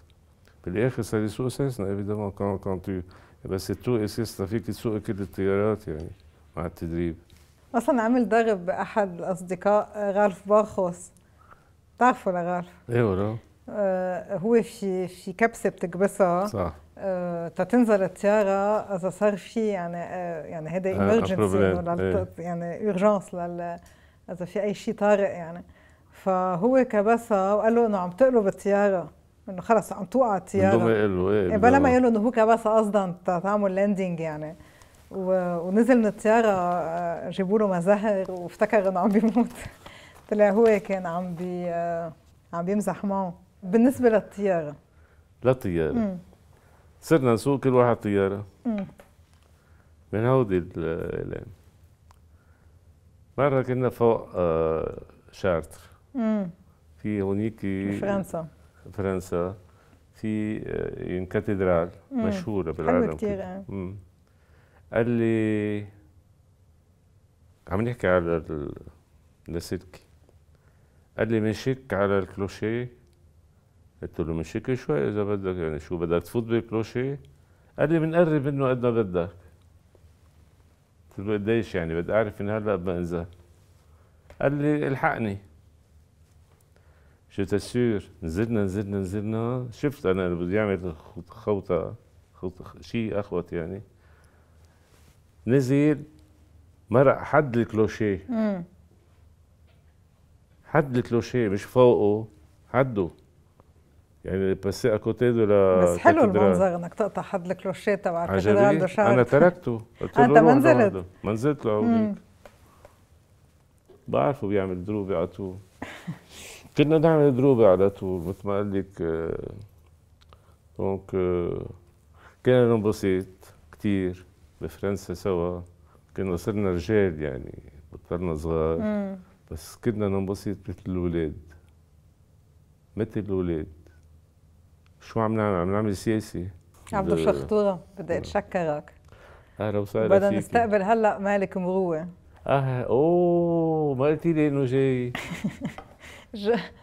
بالاخر صار يسوق سيسنا ايفيدامون كان كان بس تسوق سيسنا فيك تسوق كل التيارات يعني مع التدريب اصلا عامل ضغط باحد الاصدقاء غالف باخوس بتعرفوا لغالف غالف؟ ايه آه، هو في في كبسه بتكبسها صح آه تتنزل الطياره اذا صار في يعني آه يعني هذا ايمرجنسي آه إيه. يعني اورجنس لل اذا في اي شيء طارئ يعني فهو كبسها وقال له انه عم تقلب الطياره انه خلص عم توقع الطياره إيه، إيه، بلا ما يقول له انه هو كبسها قصدا تعمل لاندنج يعني ونزل من الطياره آه، جابوا له مزهر وافتكر انه عم بيموت [LAUGHS] طلع هو كان عم بي آه، عم بيمزح معه بالنسبه للطياره للطياره صرنا نسوق كل واحد طياره من هودي الاعلام مره كنا فوق آه، شارتر في هونيك فرنسا فرنسا في يعني كاتدرال مشهوره بالعالم حلوه كثير قال لي عم نحكي على اللاسلكي قال لي بنشك على الكلوشيه قلت له بنشك شوي اذا بدك يعني شو بدك تفوت بالكلوشيه قال لي بنقرب منه قد ما بدك قلت له قديش يعني بدي اعرف من هلا قد ما انزل قال لي الحقني شو تسير نزلنا نزلنا نزلنا شفت انا اللي بده يعمل خوطه خوطه شيء اخوت يعني نزل مرق حد الكلوشيه حد الكلوشيه مش فوقه حده يعني بس اكوتي دو بس حلو المنظر انك تقطع حد الكلوشيه تبع عنده شعر انا تركته [LAUGHS] قلت له انت ما نزلت ما نزلت لعوديك بعرفه بيعمل دروبي على طول كنا نعمل دروبي على طول مثل ما قال لك دونك آه، آه، كان بسيط كثير بفرنسا سوا كنا صرنا رجال يعني بطلنا صغار مم. بس كنا ننبسط مثل الاولاد مثل الاولاد شو عم نعمل عم نعمل سياسي عبدو الشخطوره بدي اتشكرك اهلا وسهلا بدنا نستقبل هلا مالك مروه اه اوه ما قلتي لي انه جاي [LAUGHS]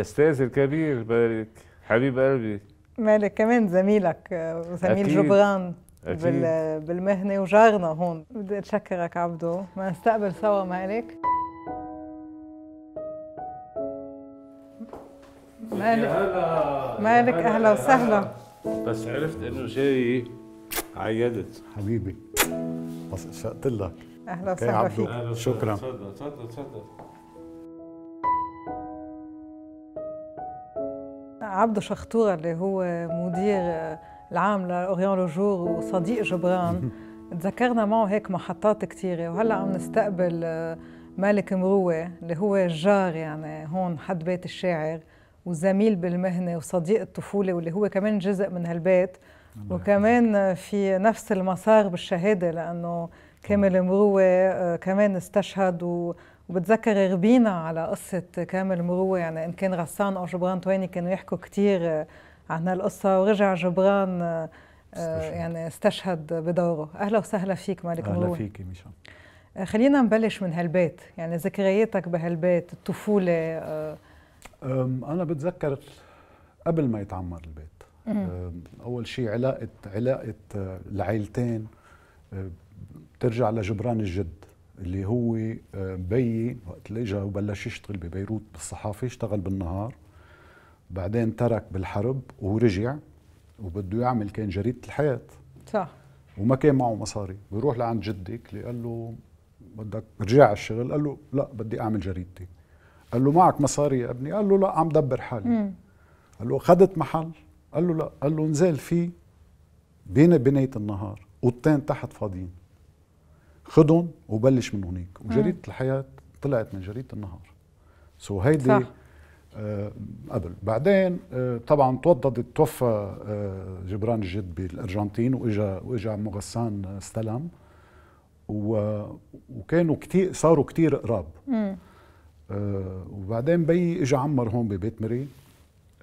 استاذ الكبير مالك حبيب قلبي مالك كمان زميلك وزميل آه، جبران أكيد. بالمهنه وجارنا هون بدي اتشكرك عبدو ما نستقبل سوا مالك مالك مالك اهلا وسهلا بس عرفت انه جاي عيدت حبيبي بس شقت لك اهلا وسهلا فيك شكرا تفضل تفضل تفضل عبدو شخطوره اللي هو مدير العام لاوريان لوجور وصديق جبران [LAUGHS] تذكرنا معه هيك محطات كثيره وهلا عم نستقبل آه، مالك مروه اللي هو جار يعني هون حد بيت الشاعر وزميل بالمهنه وصديق الطفوله واللي هو كمان جزء من هالبيت وكمان في نفس المسار بالشهاده لانه كامل مروه آه، كمان استشهد و وبتذكر غبينا على قصة كامل مروة يعني إن كان غسان أو جبران تواني كانوا يحكوا كتير آه، عن هالقصة ورجع جبران آه، استشهد. يعني استشهد بدوره أهلا وسهلا فيك مالك أهلا مروي. فيك ميشان آه، خلينا نبلش من هالبيت يعني ذكرياتك بهالبيت الطفولة آه. أنا بتذكر قبل ما يتعمر البيت أول شيء علاقة علاقة العيلتين بترجع لجبران الجد اللي هو بيي وقت اللي اجى وبلش يشتغل ببيروت بالصحافه اشتغل بالنهار بعدين ترك بالحرب ورجع وبده يعمل كان جريده الحياه صح وما كان معه مصاري بيروح لعند جدك اللي قال له بدك رجع على الشغل قال له لا بدي اعمل جريدتي قال له معك مصاري يا ابني قال له لا عم دبر حالي مم. قال له اخذت محل قال له لا قال له نزل فيه بين بنية النهار اوضتين تحت فاضيين خدهم وبلش من هنيك وجريدة الحياة طلعت من جريدة النهار سو هيدي صح. آه، قبل بعدين آه، طبعا توضدت توفى آه، جبران الجد بالارجنتين واجا واجا عمو غسان استلم وكانوا كثير صاروا كثير قراب وبعدين بي اجى عمر هون ببيت مري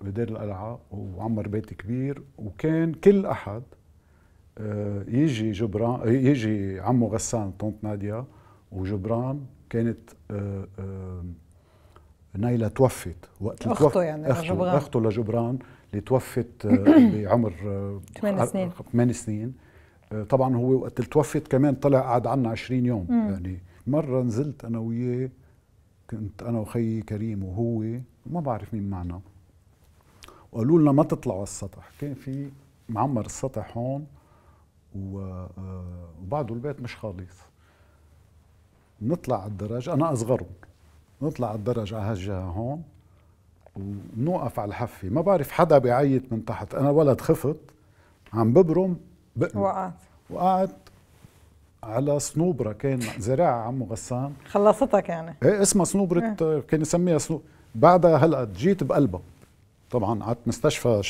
بدير القلعه وعمر بيت كبير وكان كل احد يجي جبران يجي عمو غسان طنط ناديه وجبران كانت نايلة توفت وقت أخته توف... يعني أخته لجبران أخته لجبران اللي توفت آه، [COUGHS] بعمر 8 آه، سنين 8 سنين آه، طبعا هو وقت اللي توفت كمان طلع قعد عنا 20 يوم مم. يعني مرة نزلت أنا وياه كنت أنا وخيي كريم وهو ما بعرف مين معنا وقالوا لنا ما تطلعوا على السطح كان في معمر السطح هون وبعده البيت مش خالص نطلع على الدرج أنا أصغرهم نطلع على الدرج على هالجهه هون ونوقف على الحفه ما بعرف حدا بيعيط من تحت انا ولد خفت عم ببرم بقلب وقعت وقعت على صنوبره كان زراعه عمو غسان خلصتك يعني ايه اسمها صنوبره إيه. كان يسميها صنو بعدها هلا جيت بقلبها طبعا قعدت مستشفى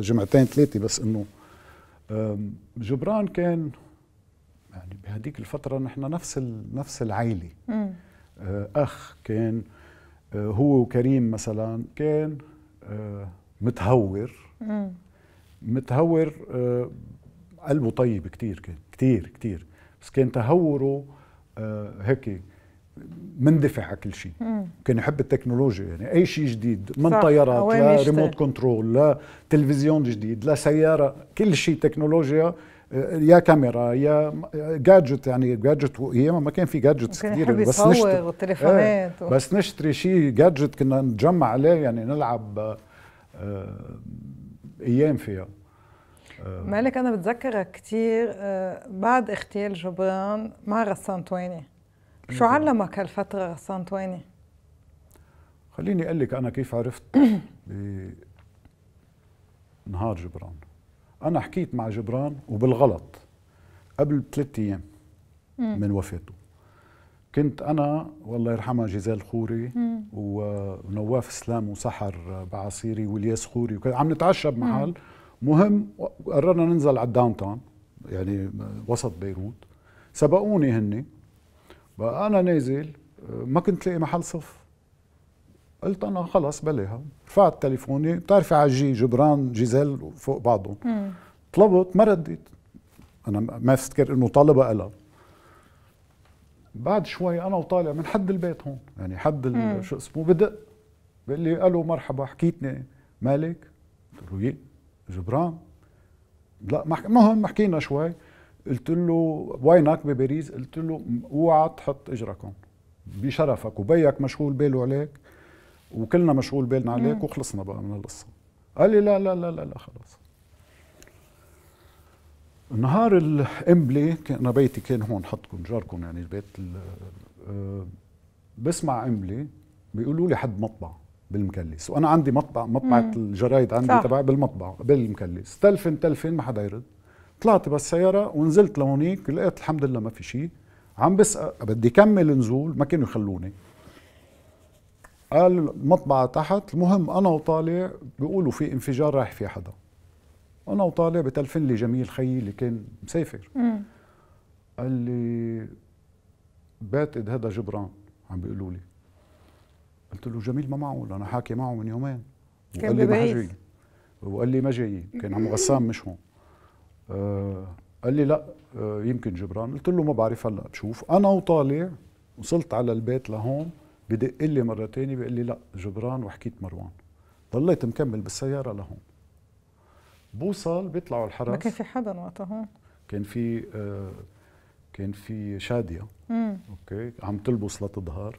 جمعتين ثلاثه بس انه جبران كان يعني بهديك الفتره نحن نفس نفس العيله آه، اخ كان آه، هو وكريم مثلا كان آه، متهور متهور قلبه طيب كتير كان كتير كتير بس كان تهوره هيك مندفع على كل شيء كان يحب التكنولوجيا يعني اي شيء جديد من طيارات لا ريموت كنترول لا تلفزيون جديد لا سياره كل شيء تكنولوجيا يا كاميرا يا جادجت يعني جادجت ايام ما كان في جادجت كثير بس نشتري والتليفونات آه بس نشتري شيء جادجت كنا نتجمع عليه يعني نلعب آه, آه، ايام فيها آه. مالك انا بتذكرك كثير آه، بعد اغتيال جبران مع غسان تويني شو نعم. علمك هالفتره غسان تويني؟ خليني اقول لك انا كيف عرفت [COUGHS] بنهار جبران انا حكيت مع جبران وبالغلط قبل ثلاث ايام من وفاته كنت انا والله يرحمها جيزال خوري مم. ونواف سلام وسحر بعصيري والياس خوري وكذا عم نتعشى بمحل مهم قررنا ننزل على الداون تاون يعني وسط بيروت سبقوني هني بقى انا نازل ما كنت لاقي محل صف قلت انا خلص بلاها رفعت تليفوني بتعرفي عجي جبران جيزيل فوق بعضهم طلبت ما ردت انا ما بفتكر انه طالبه قلها بعد شوي انا وطالع من حد البيت هون يعني حد شو اسمه بدق بقول لي الو مرحبا حكيتني مالك قلت له إيه، جبران لا المهم حكينا شوي قلت له وينك بباريس قلت له اوعى تحط اجرك هون بشرفك وبيك مشغول باله عليك وكلنا مشغول بالنا عليك وخلصنا بقى من القصه قال لي لا لا لا لا, لا خلص نهار الامبلي انا بيتي كان هون حطكم جاركم يعني البيت آه، بسمع امبلي بيقولوا لي حد مطبع بالمكلس وانا عندي مطبع مطبعه الجرايد عندي تبع بالمطبع بالمكلس تلفن تلفن ما حدا يرد طلعت بالسياره ونزلت لهونيك لقيت الحمد لله ما في شيء عم بسأل بدي كمل نزول ما كانوا يخلوني قال المطبعة تحت المهم أنا وطالع بيقولوا في انفجار رايح في حدا أنا وطالع بتلفن لي جميل خيي اللي كان مسافر قال لي بعتقد هذا جبران عم بيقولوا لي قلت له جميل ما معقول أنا حاكي معه من يومين وقال لي ما جاي وقال لي ما جاي كان عم غسان مش هون آه قال لي لا آه يمكن جبران قلت له ما بعرف هلا بشوف أنا وطالع وصلت على البيت لهون بدق لي مره ثانيه بيقول لي لا جبران وحكيت مروان ضليت مكمل بالسياره لهون بوصل بيطلعوا الحرس ما كان في حدا وقتها هون كان في آه كان في شاديه مم. اوكي عم تلبس لتظهر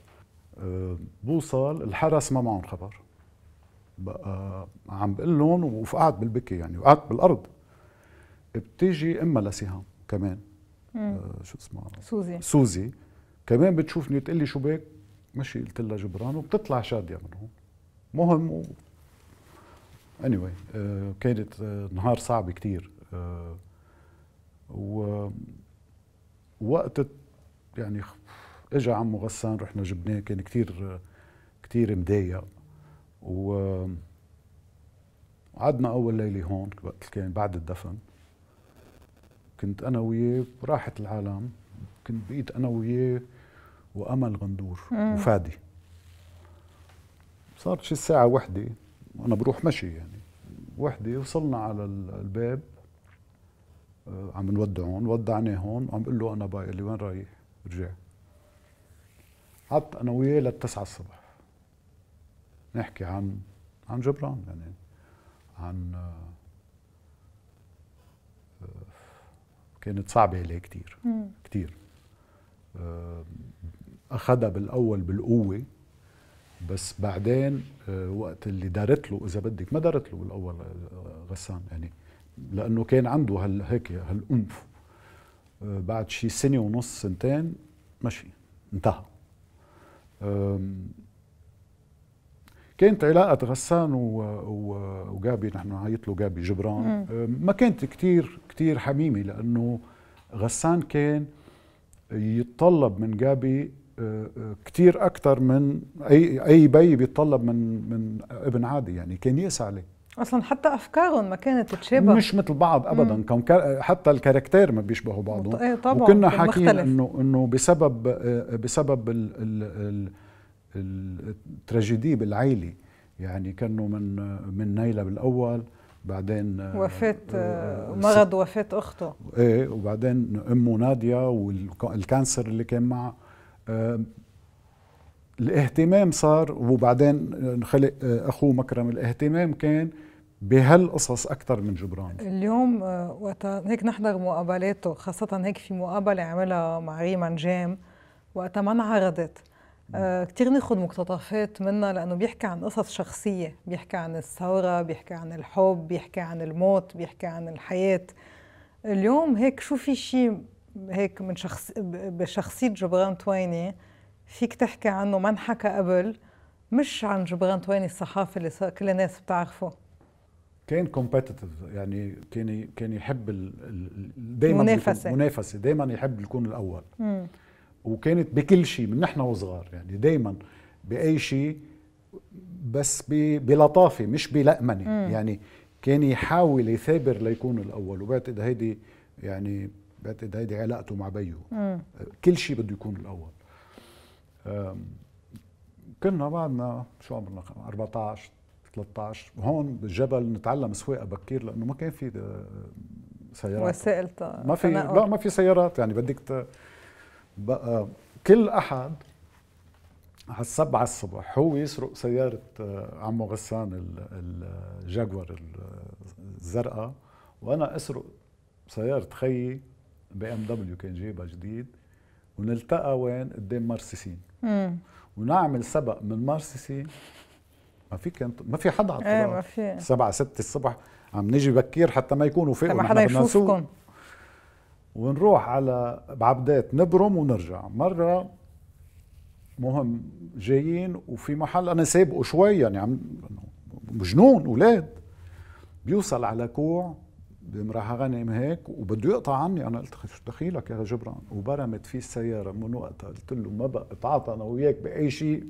آه بوصل الحرس ما معهم خبر بقى عم بقول لهم وقعد بالبكي يعني وقعت بالارض بتيجي اما لسهام كمان آه شو اسمها سوزي سوزي كمان بتشوفني بتقول لي شو بك مشي قلت لها جبران وبتطلع شاديه من هون مهم و... اني anyway, آه كانت آه، نهار صعب كثير آه ووقت يعني اجى عمو غسان رحنا جبناه كان كثير آه، كثير مضايق و قعدنا اول ليله هون وقت كان بعد الدفن كنت انا وياه راحت العالم كنت بقيت انا وياه وامل غندور مم. وفادي صار شي الساعه وحدة وانا بروح مشي يعني وحدة وصلنا على الباب آه، عم نودعهم ودعناهم وعم بقول له انا باي اللي وين رايح رجع قعدت انا وياه للتسعة الصبح نحكي عن عن جبران يعني عن آه، آه، كانت صعبة عليه كثير كثير اخذها بالاول بالقوه بس بعدين آه، وقت اللي دارت له اذا بدك ما دارت له بالاول آه، غسان يعني لانه كان عنده هال هيك هالانف آه، بعد شي سنه ونص سنتين مشي انتهى كانت علاقة غسان وجابي نحن نعيط له جابي جبران ما كانت كتير كتير حميمة لأنه غسان كان يتطلب من جابي كتير اكثر من اي اي بي بيتطلب من من ابن عادي يعني كان يسعى عليه اصلا حتى افكارهم ما كانت تتشابه مش مثل بعض ابدا كان حتى الكاركتير ما بيشبهوا بعضهم ايه طبعا وكنا حاكيين انه انه بسبب بسبب التراجيدي بالعيله يعني كانوا من من نيلة بالاول بعدين وفاة آه، مرض وفاة اخته ايه وبعدين امه ناديه والكانسر اللي كان معها آه، الاهتمام صار وبعدين انخلق آه، اخوه مكرم الاهتمام كان بهالقصص اكثر من جبران اليوم آه، وقت هيك نحضر مقابلاته خاصه هيك في مقابله عملها مع ريما نجام وقتها ما انعرضت كثير ناخذ مقتطفات منها لانه بيحكي عن قصص شخصيه بيحكي عن الثوره بيحكي عن الحب بيحكي عن الموت بيحكي عن الحياه اليوم هيك شو في شيء هيك من شخص بشخصية جبران تويني فيك تحكي عنه ما انحكى قبل مش عن جبران تويني الصحافي اللي كل الناس بتعرفه كان كومبيتيتيف يعني كان كان يحب دائما منافسه منافسه دائما يحب يكون الاول وكانت بكل شيء من نحن وصغار يعني دائما باي شيء بس بلطافه مش بلأمنه يعني كان يحاول يثابر ليكون الاول وبعتقد هيدي يعني بعتقد هيدي علاقته مع بيو كل شيء بده يكون الاول كنا بعدنا شو عمرنا 14 13 هون بالجبل نتعلم سواقه بكير لانه ما كان في سيارات وسائل ما في لا ما في سيارات يعني بدك بقى آه، كل احد على السبعة الصبح هو يسرق سيارة آه، عمو غسان الجاكور آه، الزرقاء وأنا أسرق سيارة خيي بي ام دبليو كان جايبها جديد ونلتقى وين قدام مارسيسين ونعمل سبق من مارسيسين ما في كان ما في حدا على الطريق ايه ما في سبعة ستة الصبح عم نيجي بكير حتى ما يكونوا فيقوا ما حدا يشوفكم ونروح على بعبدات نبرم ونرجع مره مهم جايين وفي محل انا سابقه شوي يعني عم مجنون اولاد بيوصل على كوع راح من هيك وبده يقطع عني انا قلت شو دخيلك يا جبران وبرمت فيه السياره من وقتها قلت له ما بقى اتعاطى انا وياك باي شيء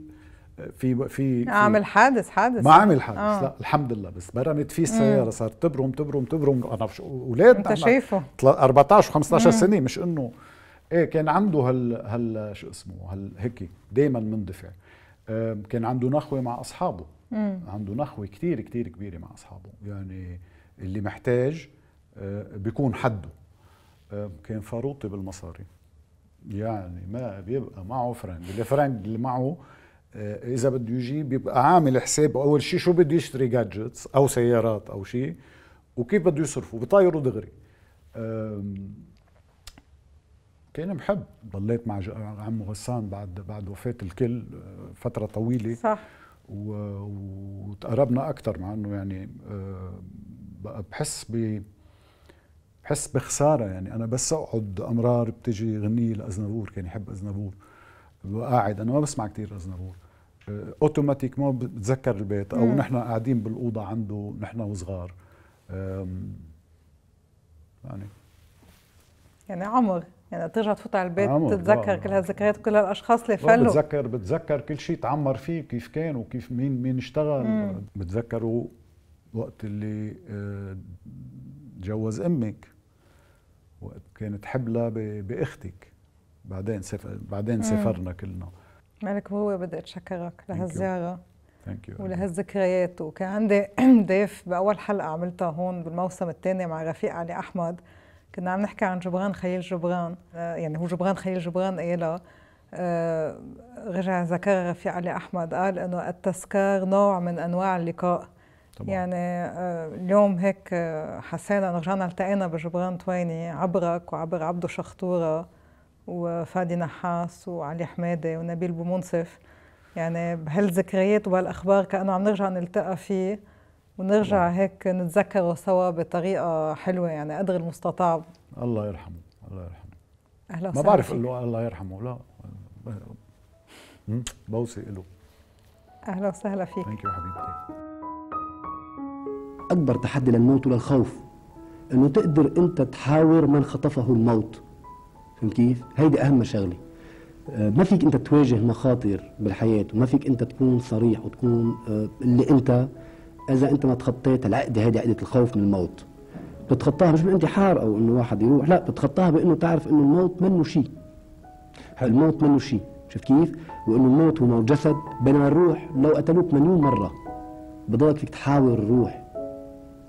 في في عامل حادث حادث ما عامل حادث آه. لا الحمد لله بس برمت فيه السياره صارت تبرم تبرم تبرم انا اولاد انت شايفه 14 و15 سنه مش انه ايه كان عنده هال هال شو اسمه هال هيك دائما مندفع كان عنده نخوه مع اصحابه مم. عنده نخوه كثير كثير كبيره مع اصحابه يعني اللي محتاج آه، بيكون حده آه، كان فاروطي بالمصاري يعني ما بيبقى معه فرنك الفرنك اللي معه آه، اذا بده يجيب بيبقى عامل حساب اول شيء شو بده يشتري جادجتس او سيارات او شيء وكيف بده يصرفه بطايره دغري كان محب ضليت مع عمو غسان بعد بعد وفاه الكل فتره طويله صح وتقربنا اكثر مع انه يعني بحس ب حس بخساره يعني انا بس اقعد امرار بتجي غنيه لازنبور كان يحب ازنبور قاعد انا ما بسمع كثير ازنبور آه، اوتوماتيك ما بتذكر البيت او نحن قاعدين بالاوضه عنده نحن وصغار يعني يعني عمر يعني ترجع تفوت على البيت تتذكر كل هالذكريات وكل هالاشخاص اللي فلوا بتذكر بتذكر كل شيء تعمر فيه كيف كان وكيف مين مين اشتغل بتذكروا وقت اللي تجوز آه، امك وكانت حبلة باختك بعدين سفر بعدين سافرنا كلنا مالك وهو بدي اتشكرك لهالزياره ثانك يو ولهالذكريات وكان عندي [CLEARS THROAT] ضيف باول حلقه عملتها هون بالموسم الثاني مع رفيق علي احمد كنا عم نحكي عن جبران خليل جبران آه، يعني هو جبران خليل جبران قالها آه، رجع ذكرها رفيق علي احمد قال انه التذكار نوع من انواع اللقاء طبعا. يعني آه، اليوم هيك آه، حسينا انه رجعنا التقينا بجبران تويني عبرك وعبر عبده شخطوره وفادي نحاس وعلي حماده ونبيل بومنصف يعني بهالذكريات وبهالاخبار كانه عم نرجع نلتقى فيه ونرجع الله. نعم. هيك نتذكره سوا بطريقه حلوه يعني قدر المستطاع الله يرحمه الله يرحمه اهلا وسهلا ما بعرف اقول له الله يرحمه لا بوصي له اهلا وسهلا فيك ثانك يو حبيبتي أكبر تحدي للموت وللخوف إنه تقدر أنت تحاور من خطفه الموت فهمت كيف؟ هيدي أهم شغله آه، ما فيك أنت تواجه مخاطر بالحياة وما فيك أنت تكون صريح وتكون آه، اللي أنت إذا أنت ما تخطيت العقدة هذه عقدة الخوف من الموت بتتخطاها مش بالانتحار أو إنه واحد يروح لا بتتخطاها بإنه تعرف إنه الموت منه شيء الموت منه شيء شفت كيف؟ وإنه الموت هو موت جسد بينما الروح لو قتلوك مليون مرة بضلك فيك تحاور الروح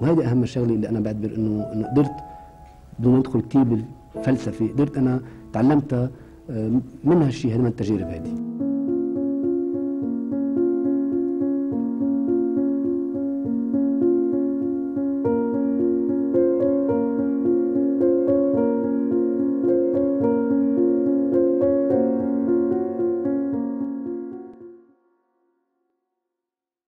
وهذه اهم شغله اللي انا بعتبر انه انه قدرت بدون ادخل كثير بالفلسفه قدرت انا تعلمتها آه، من هالشيء من التجارب هذه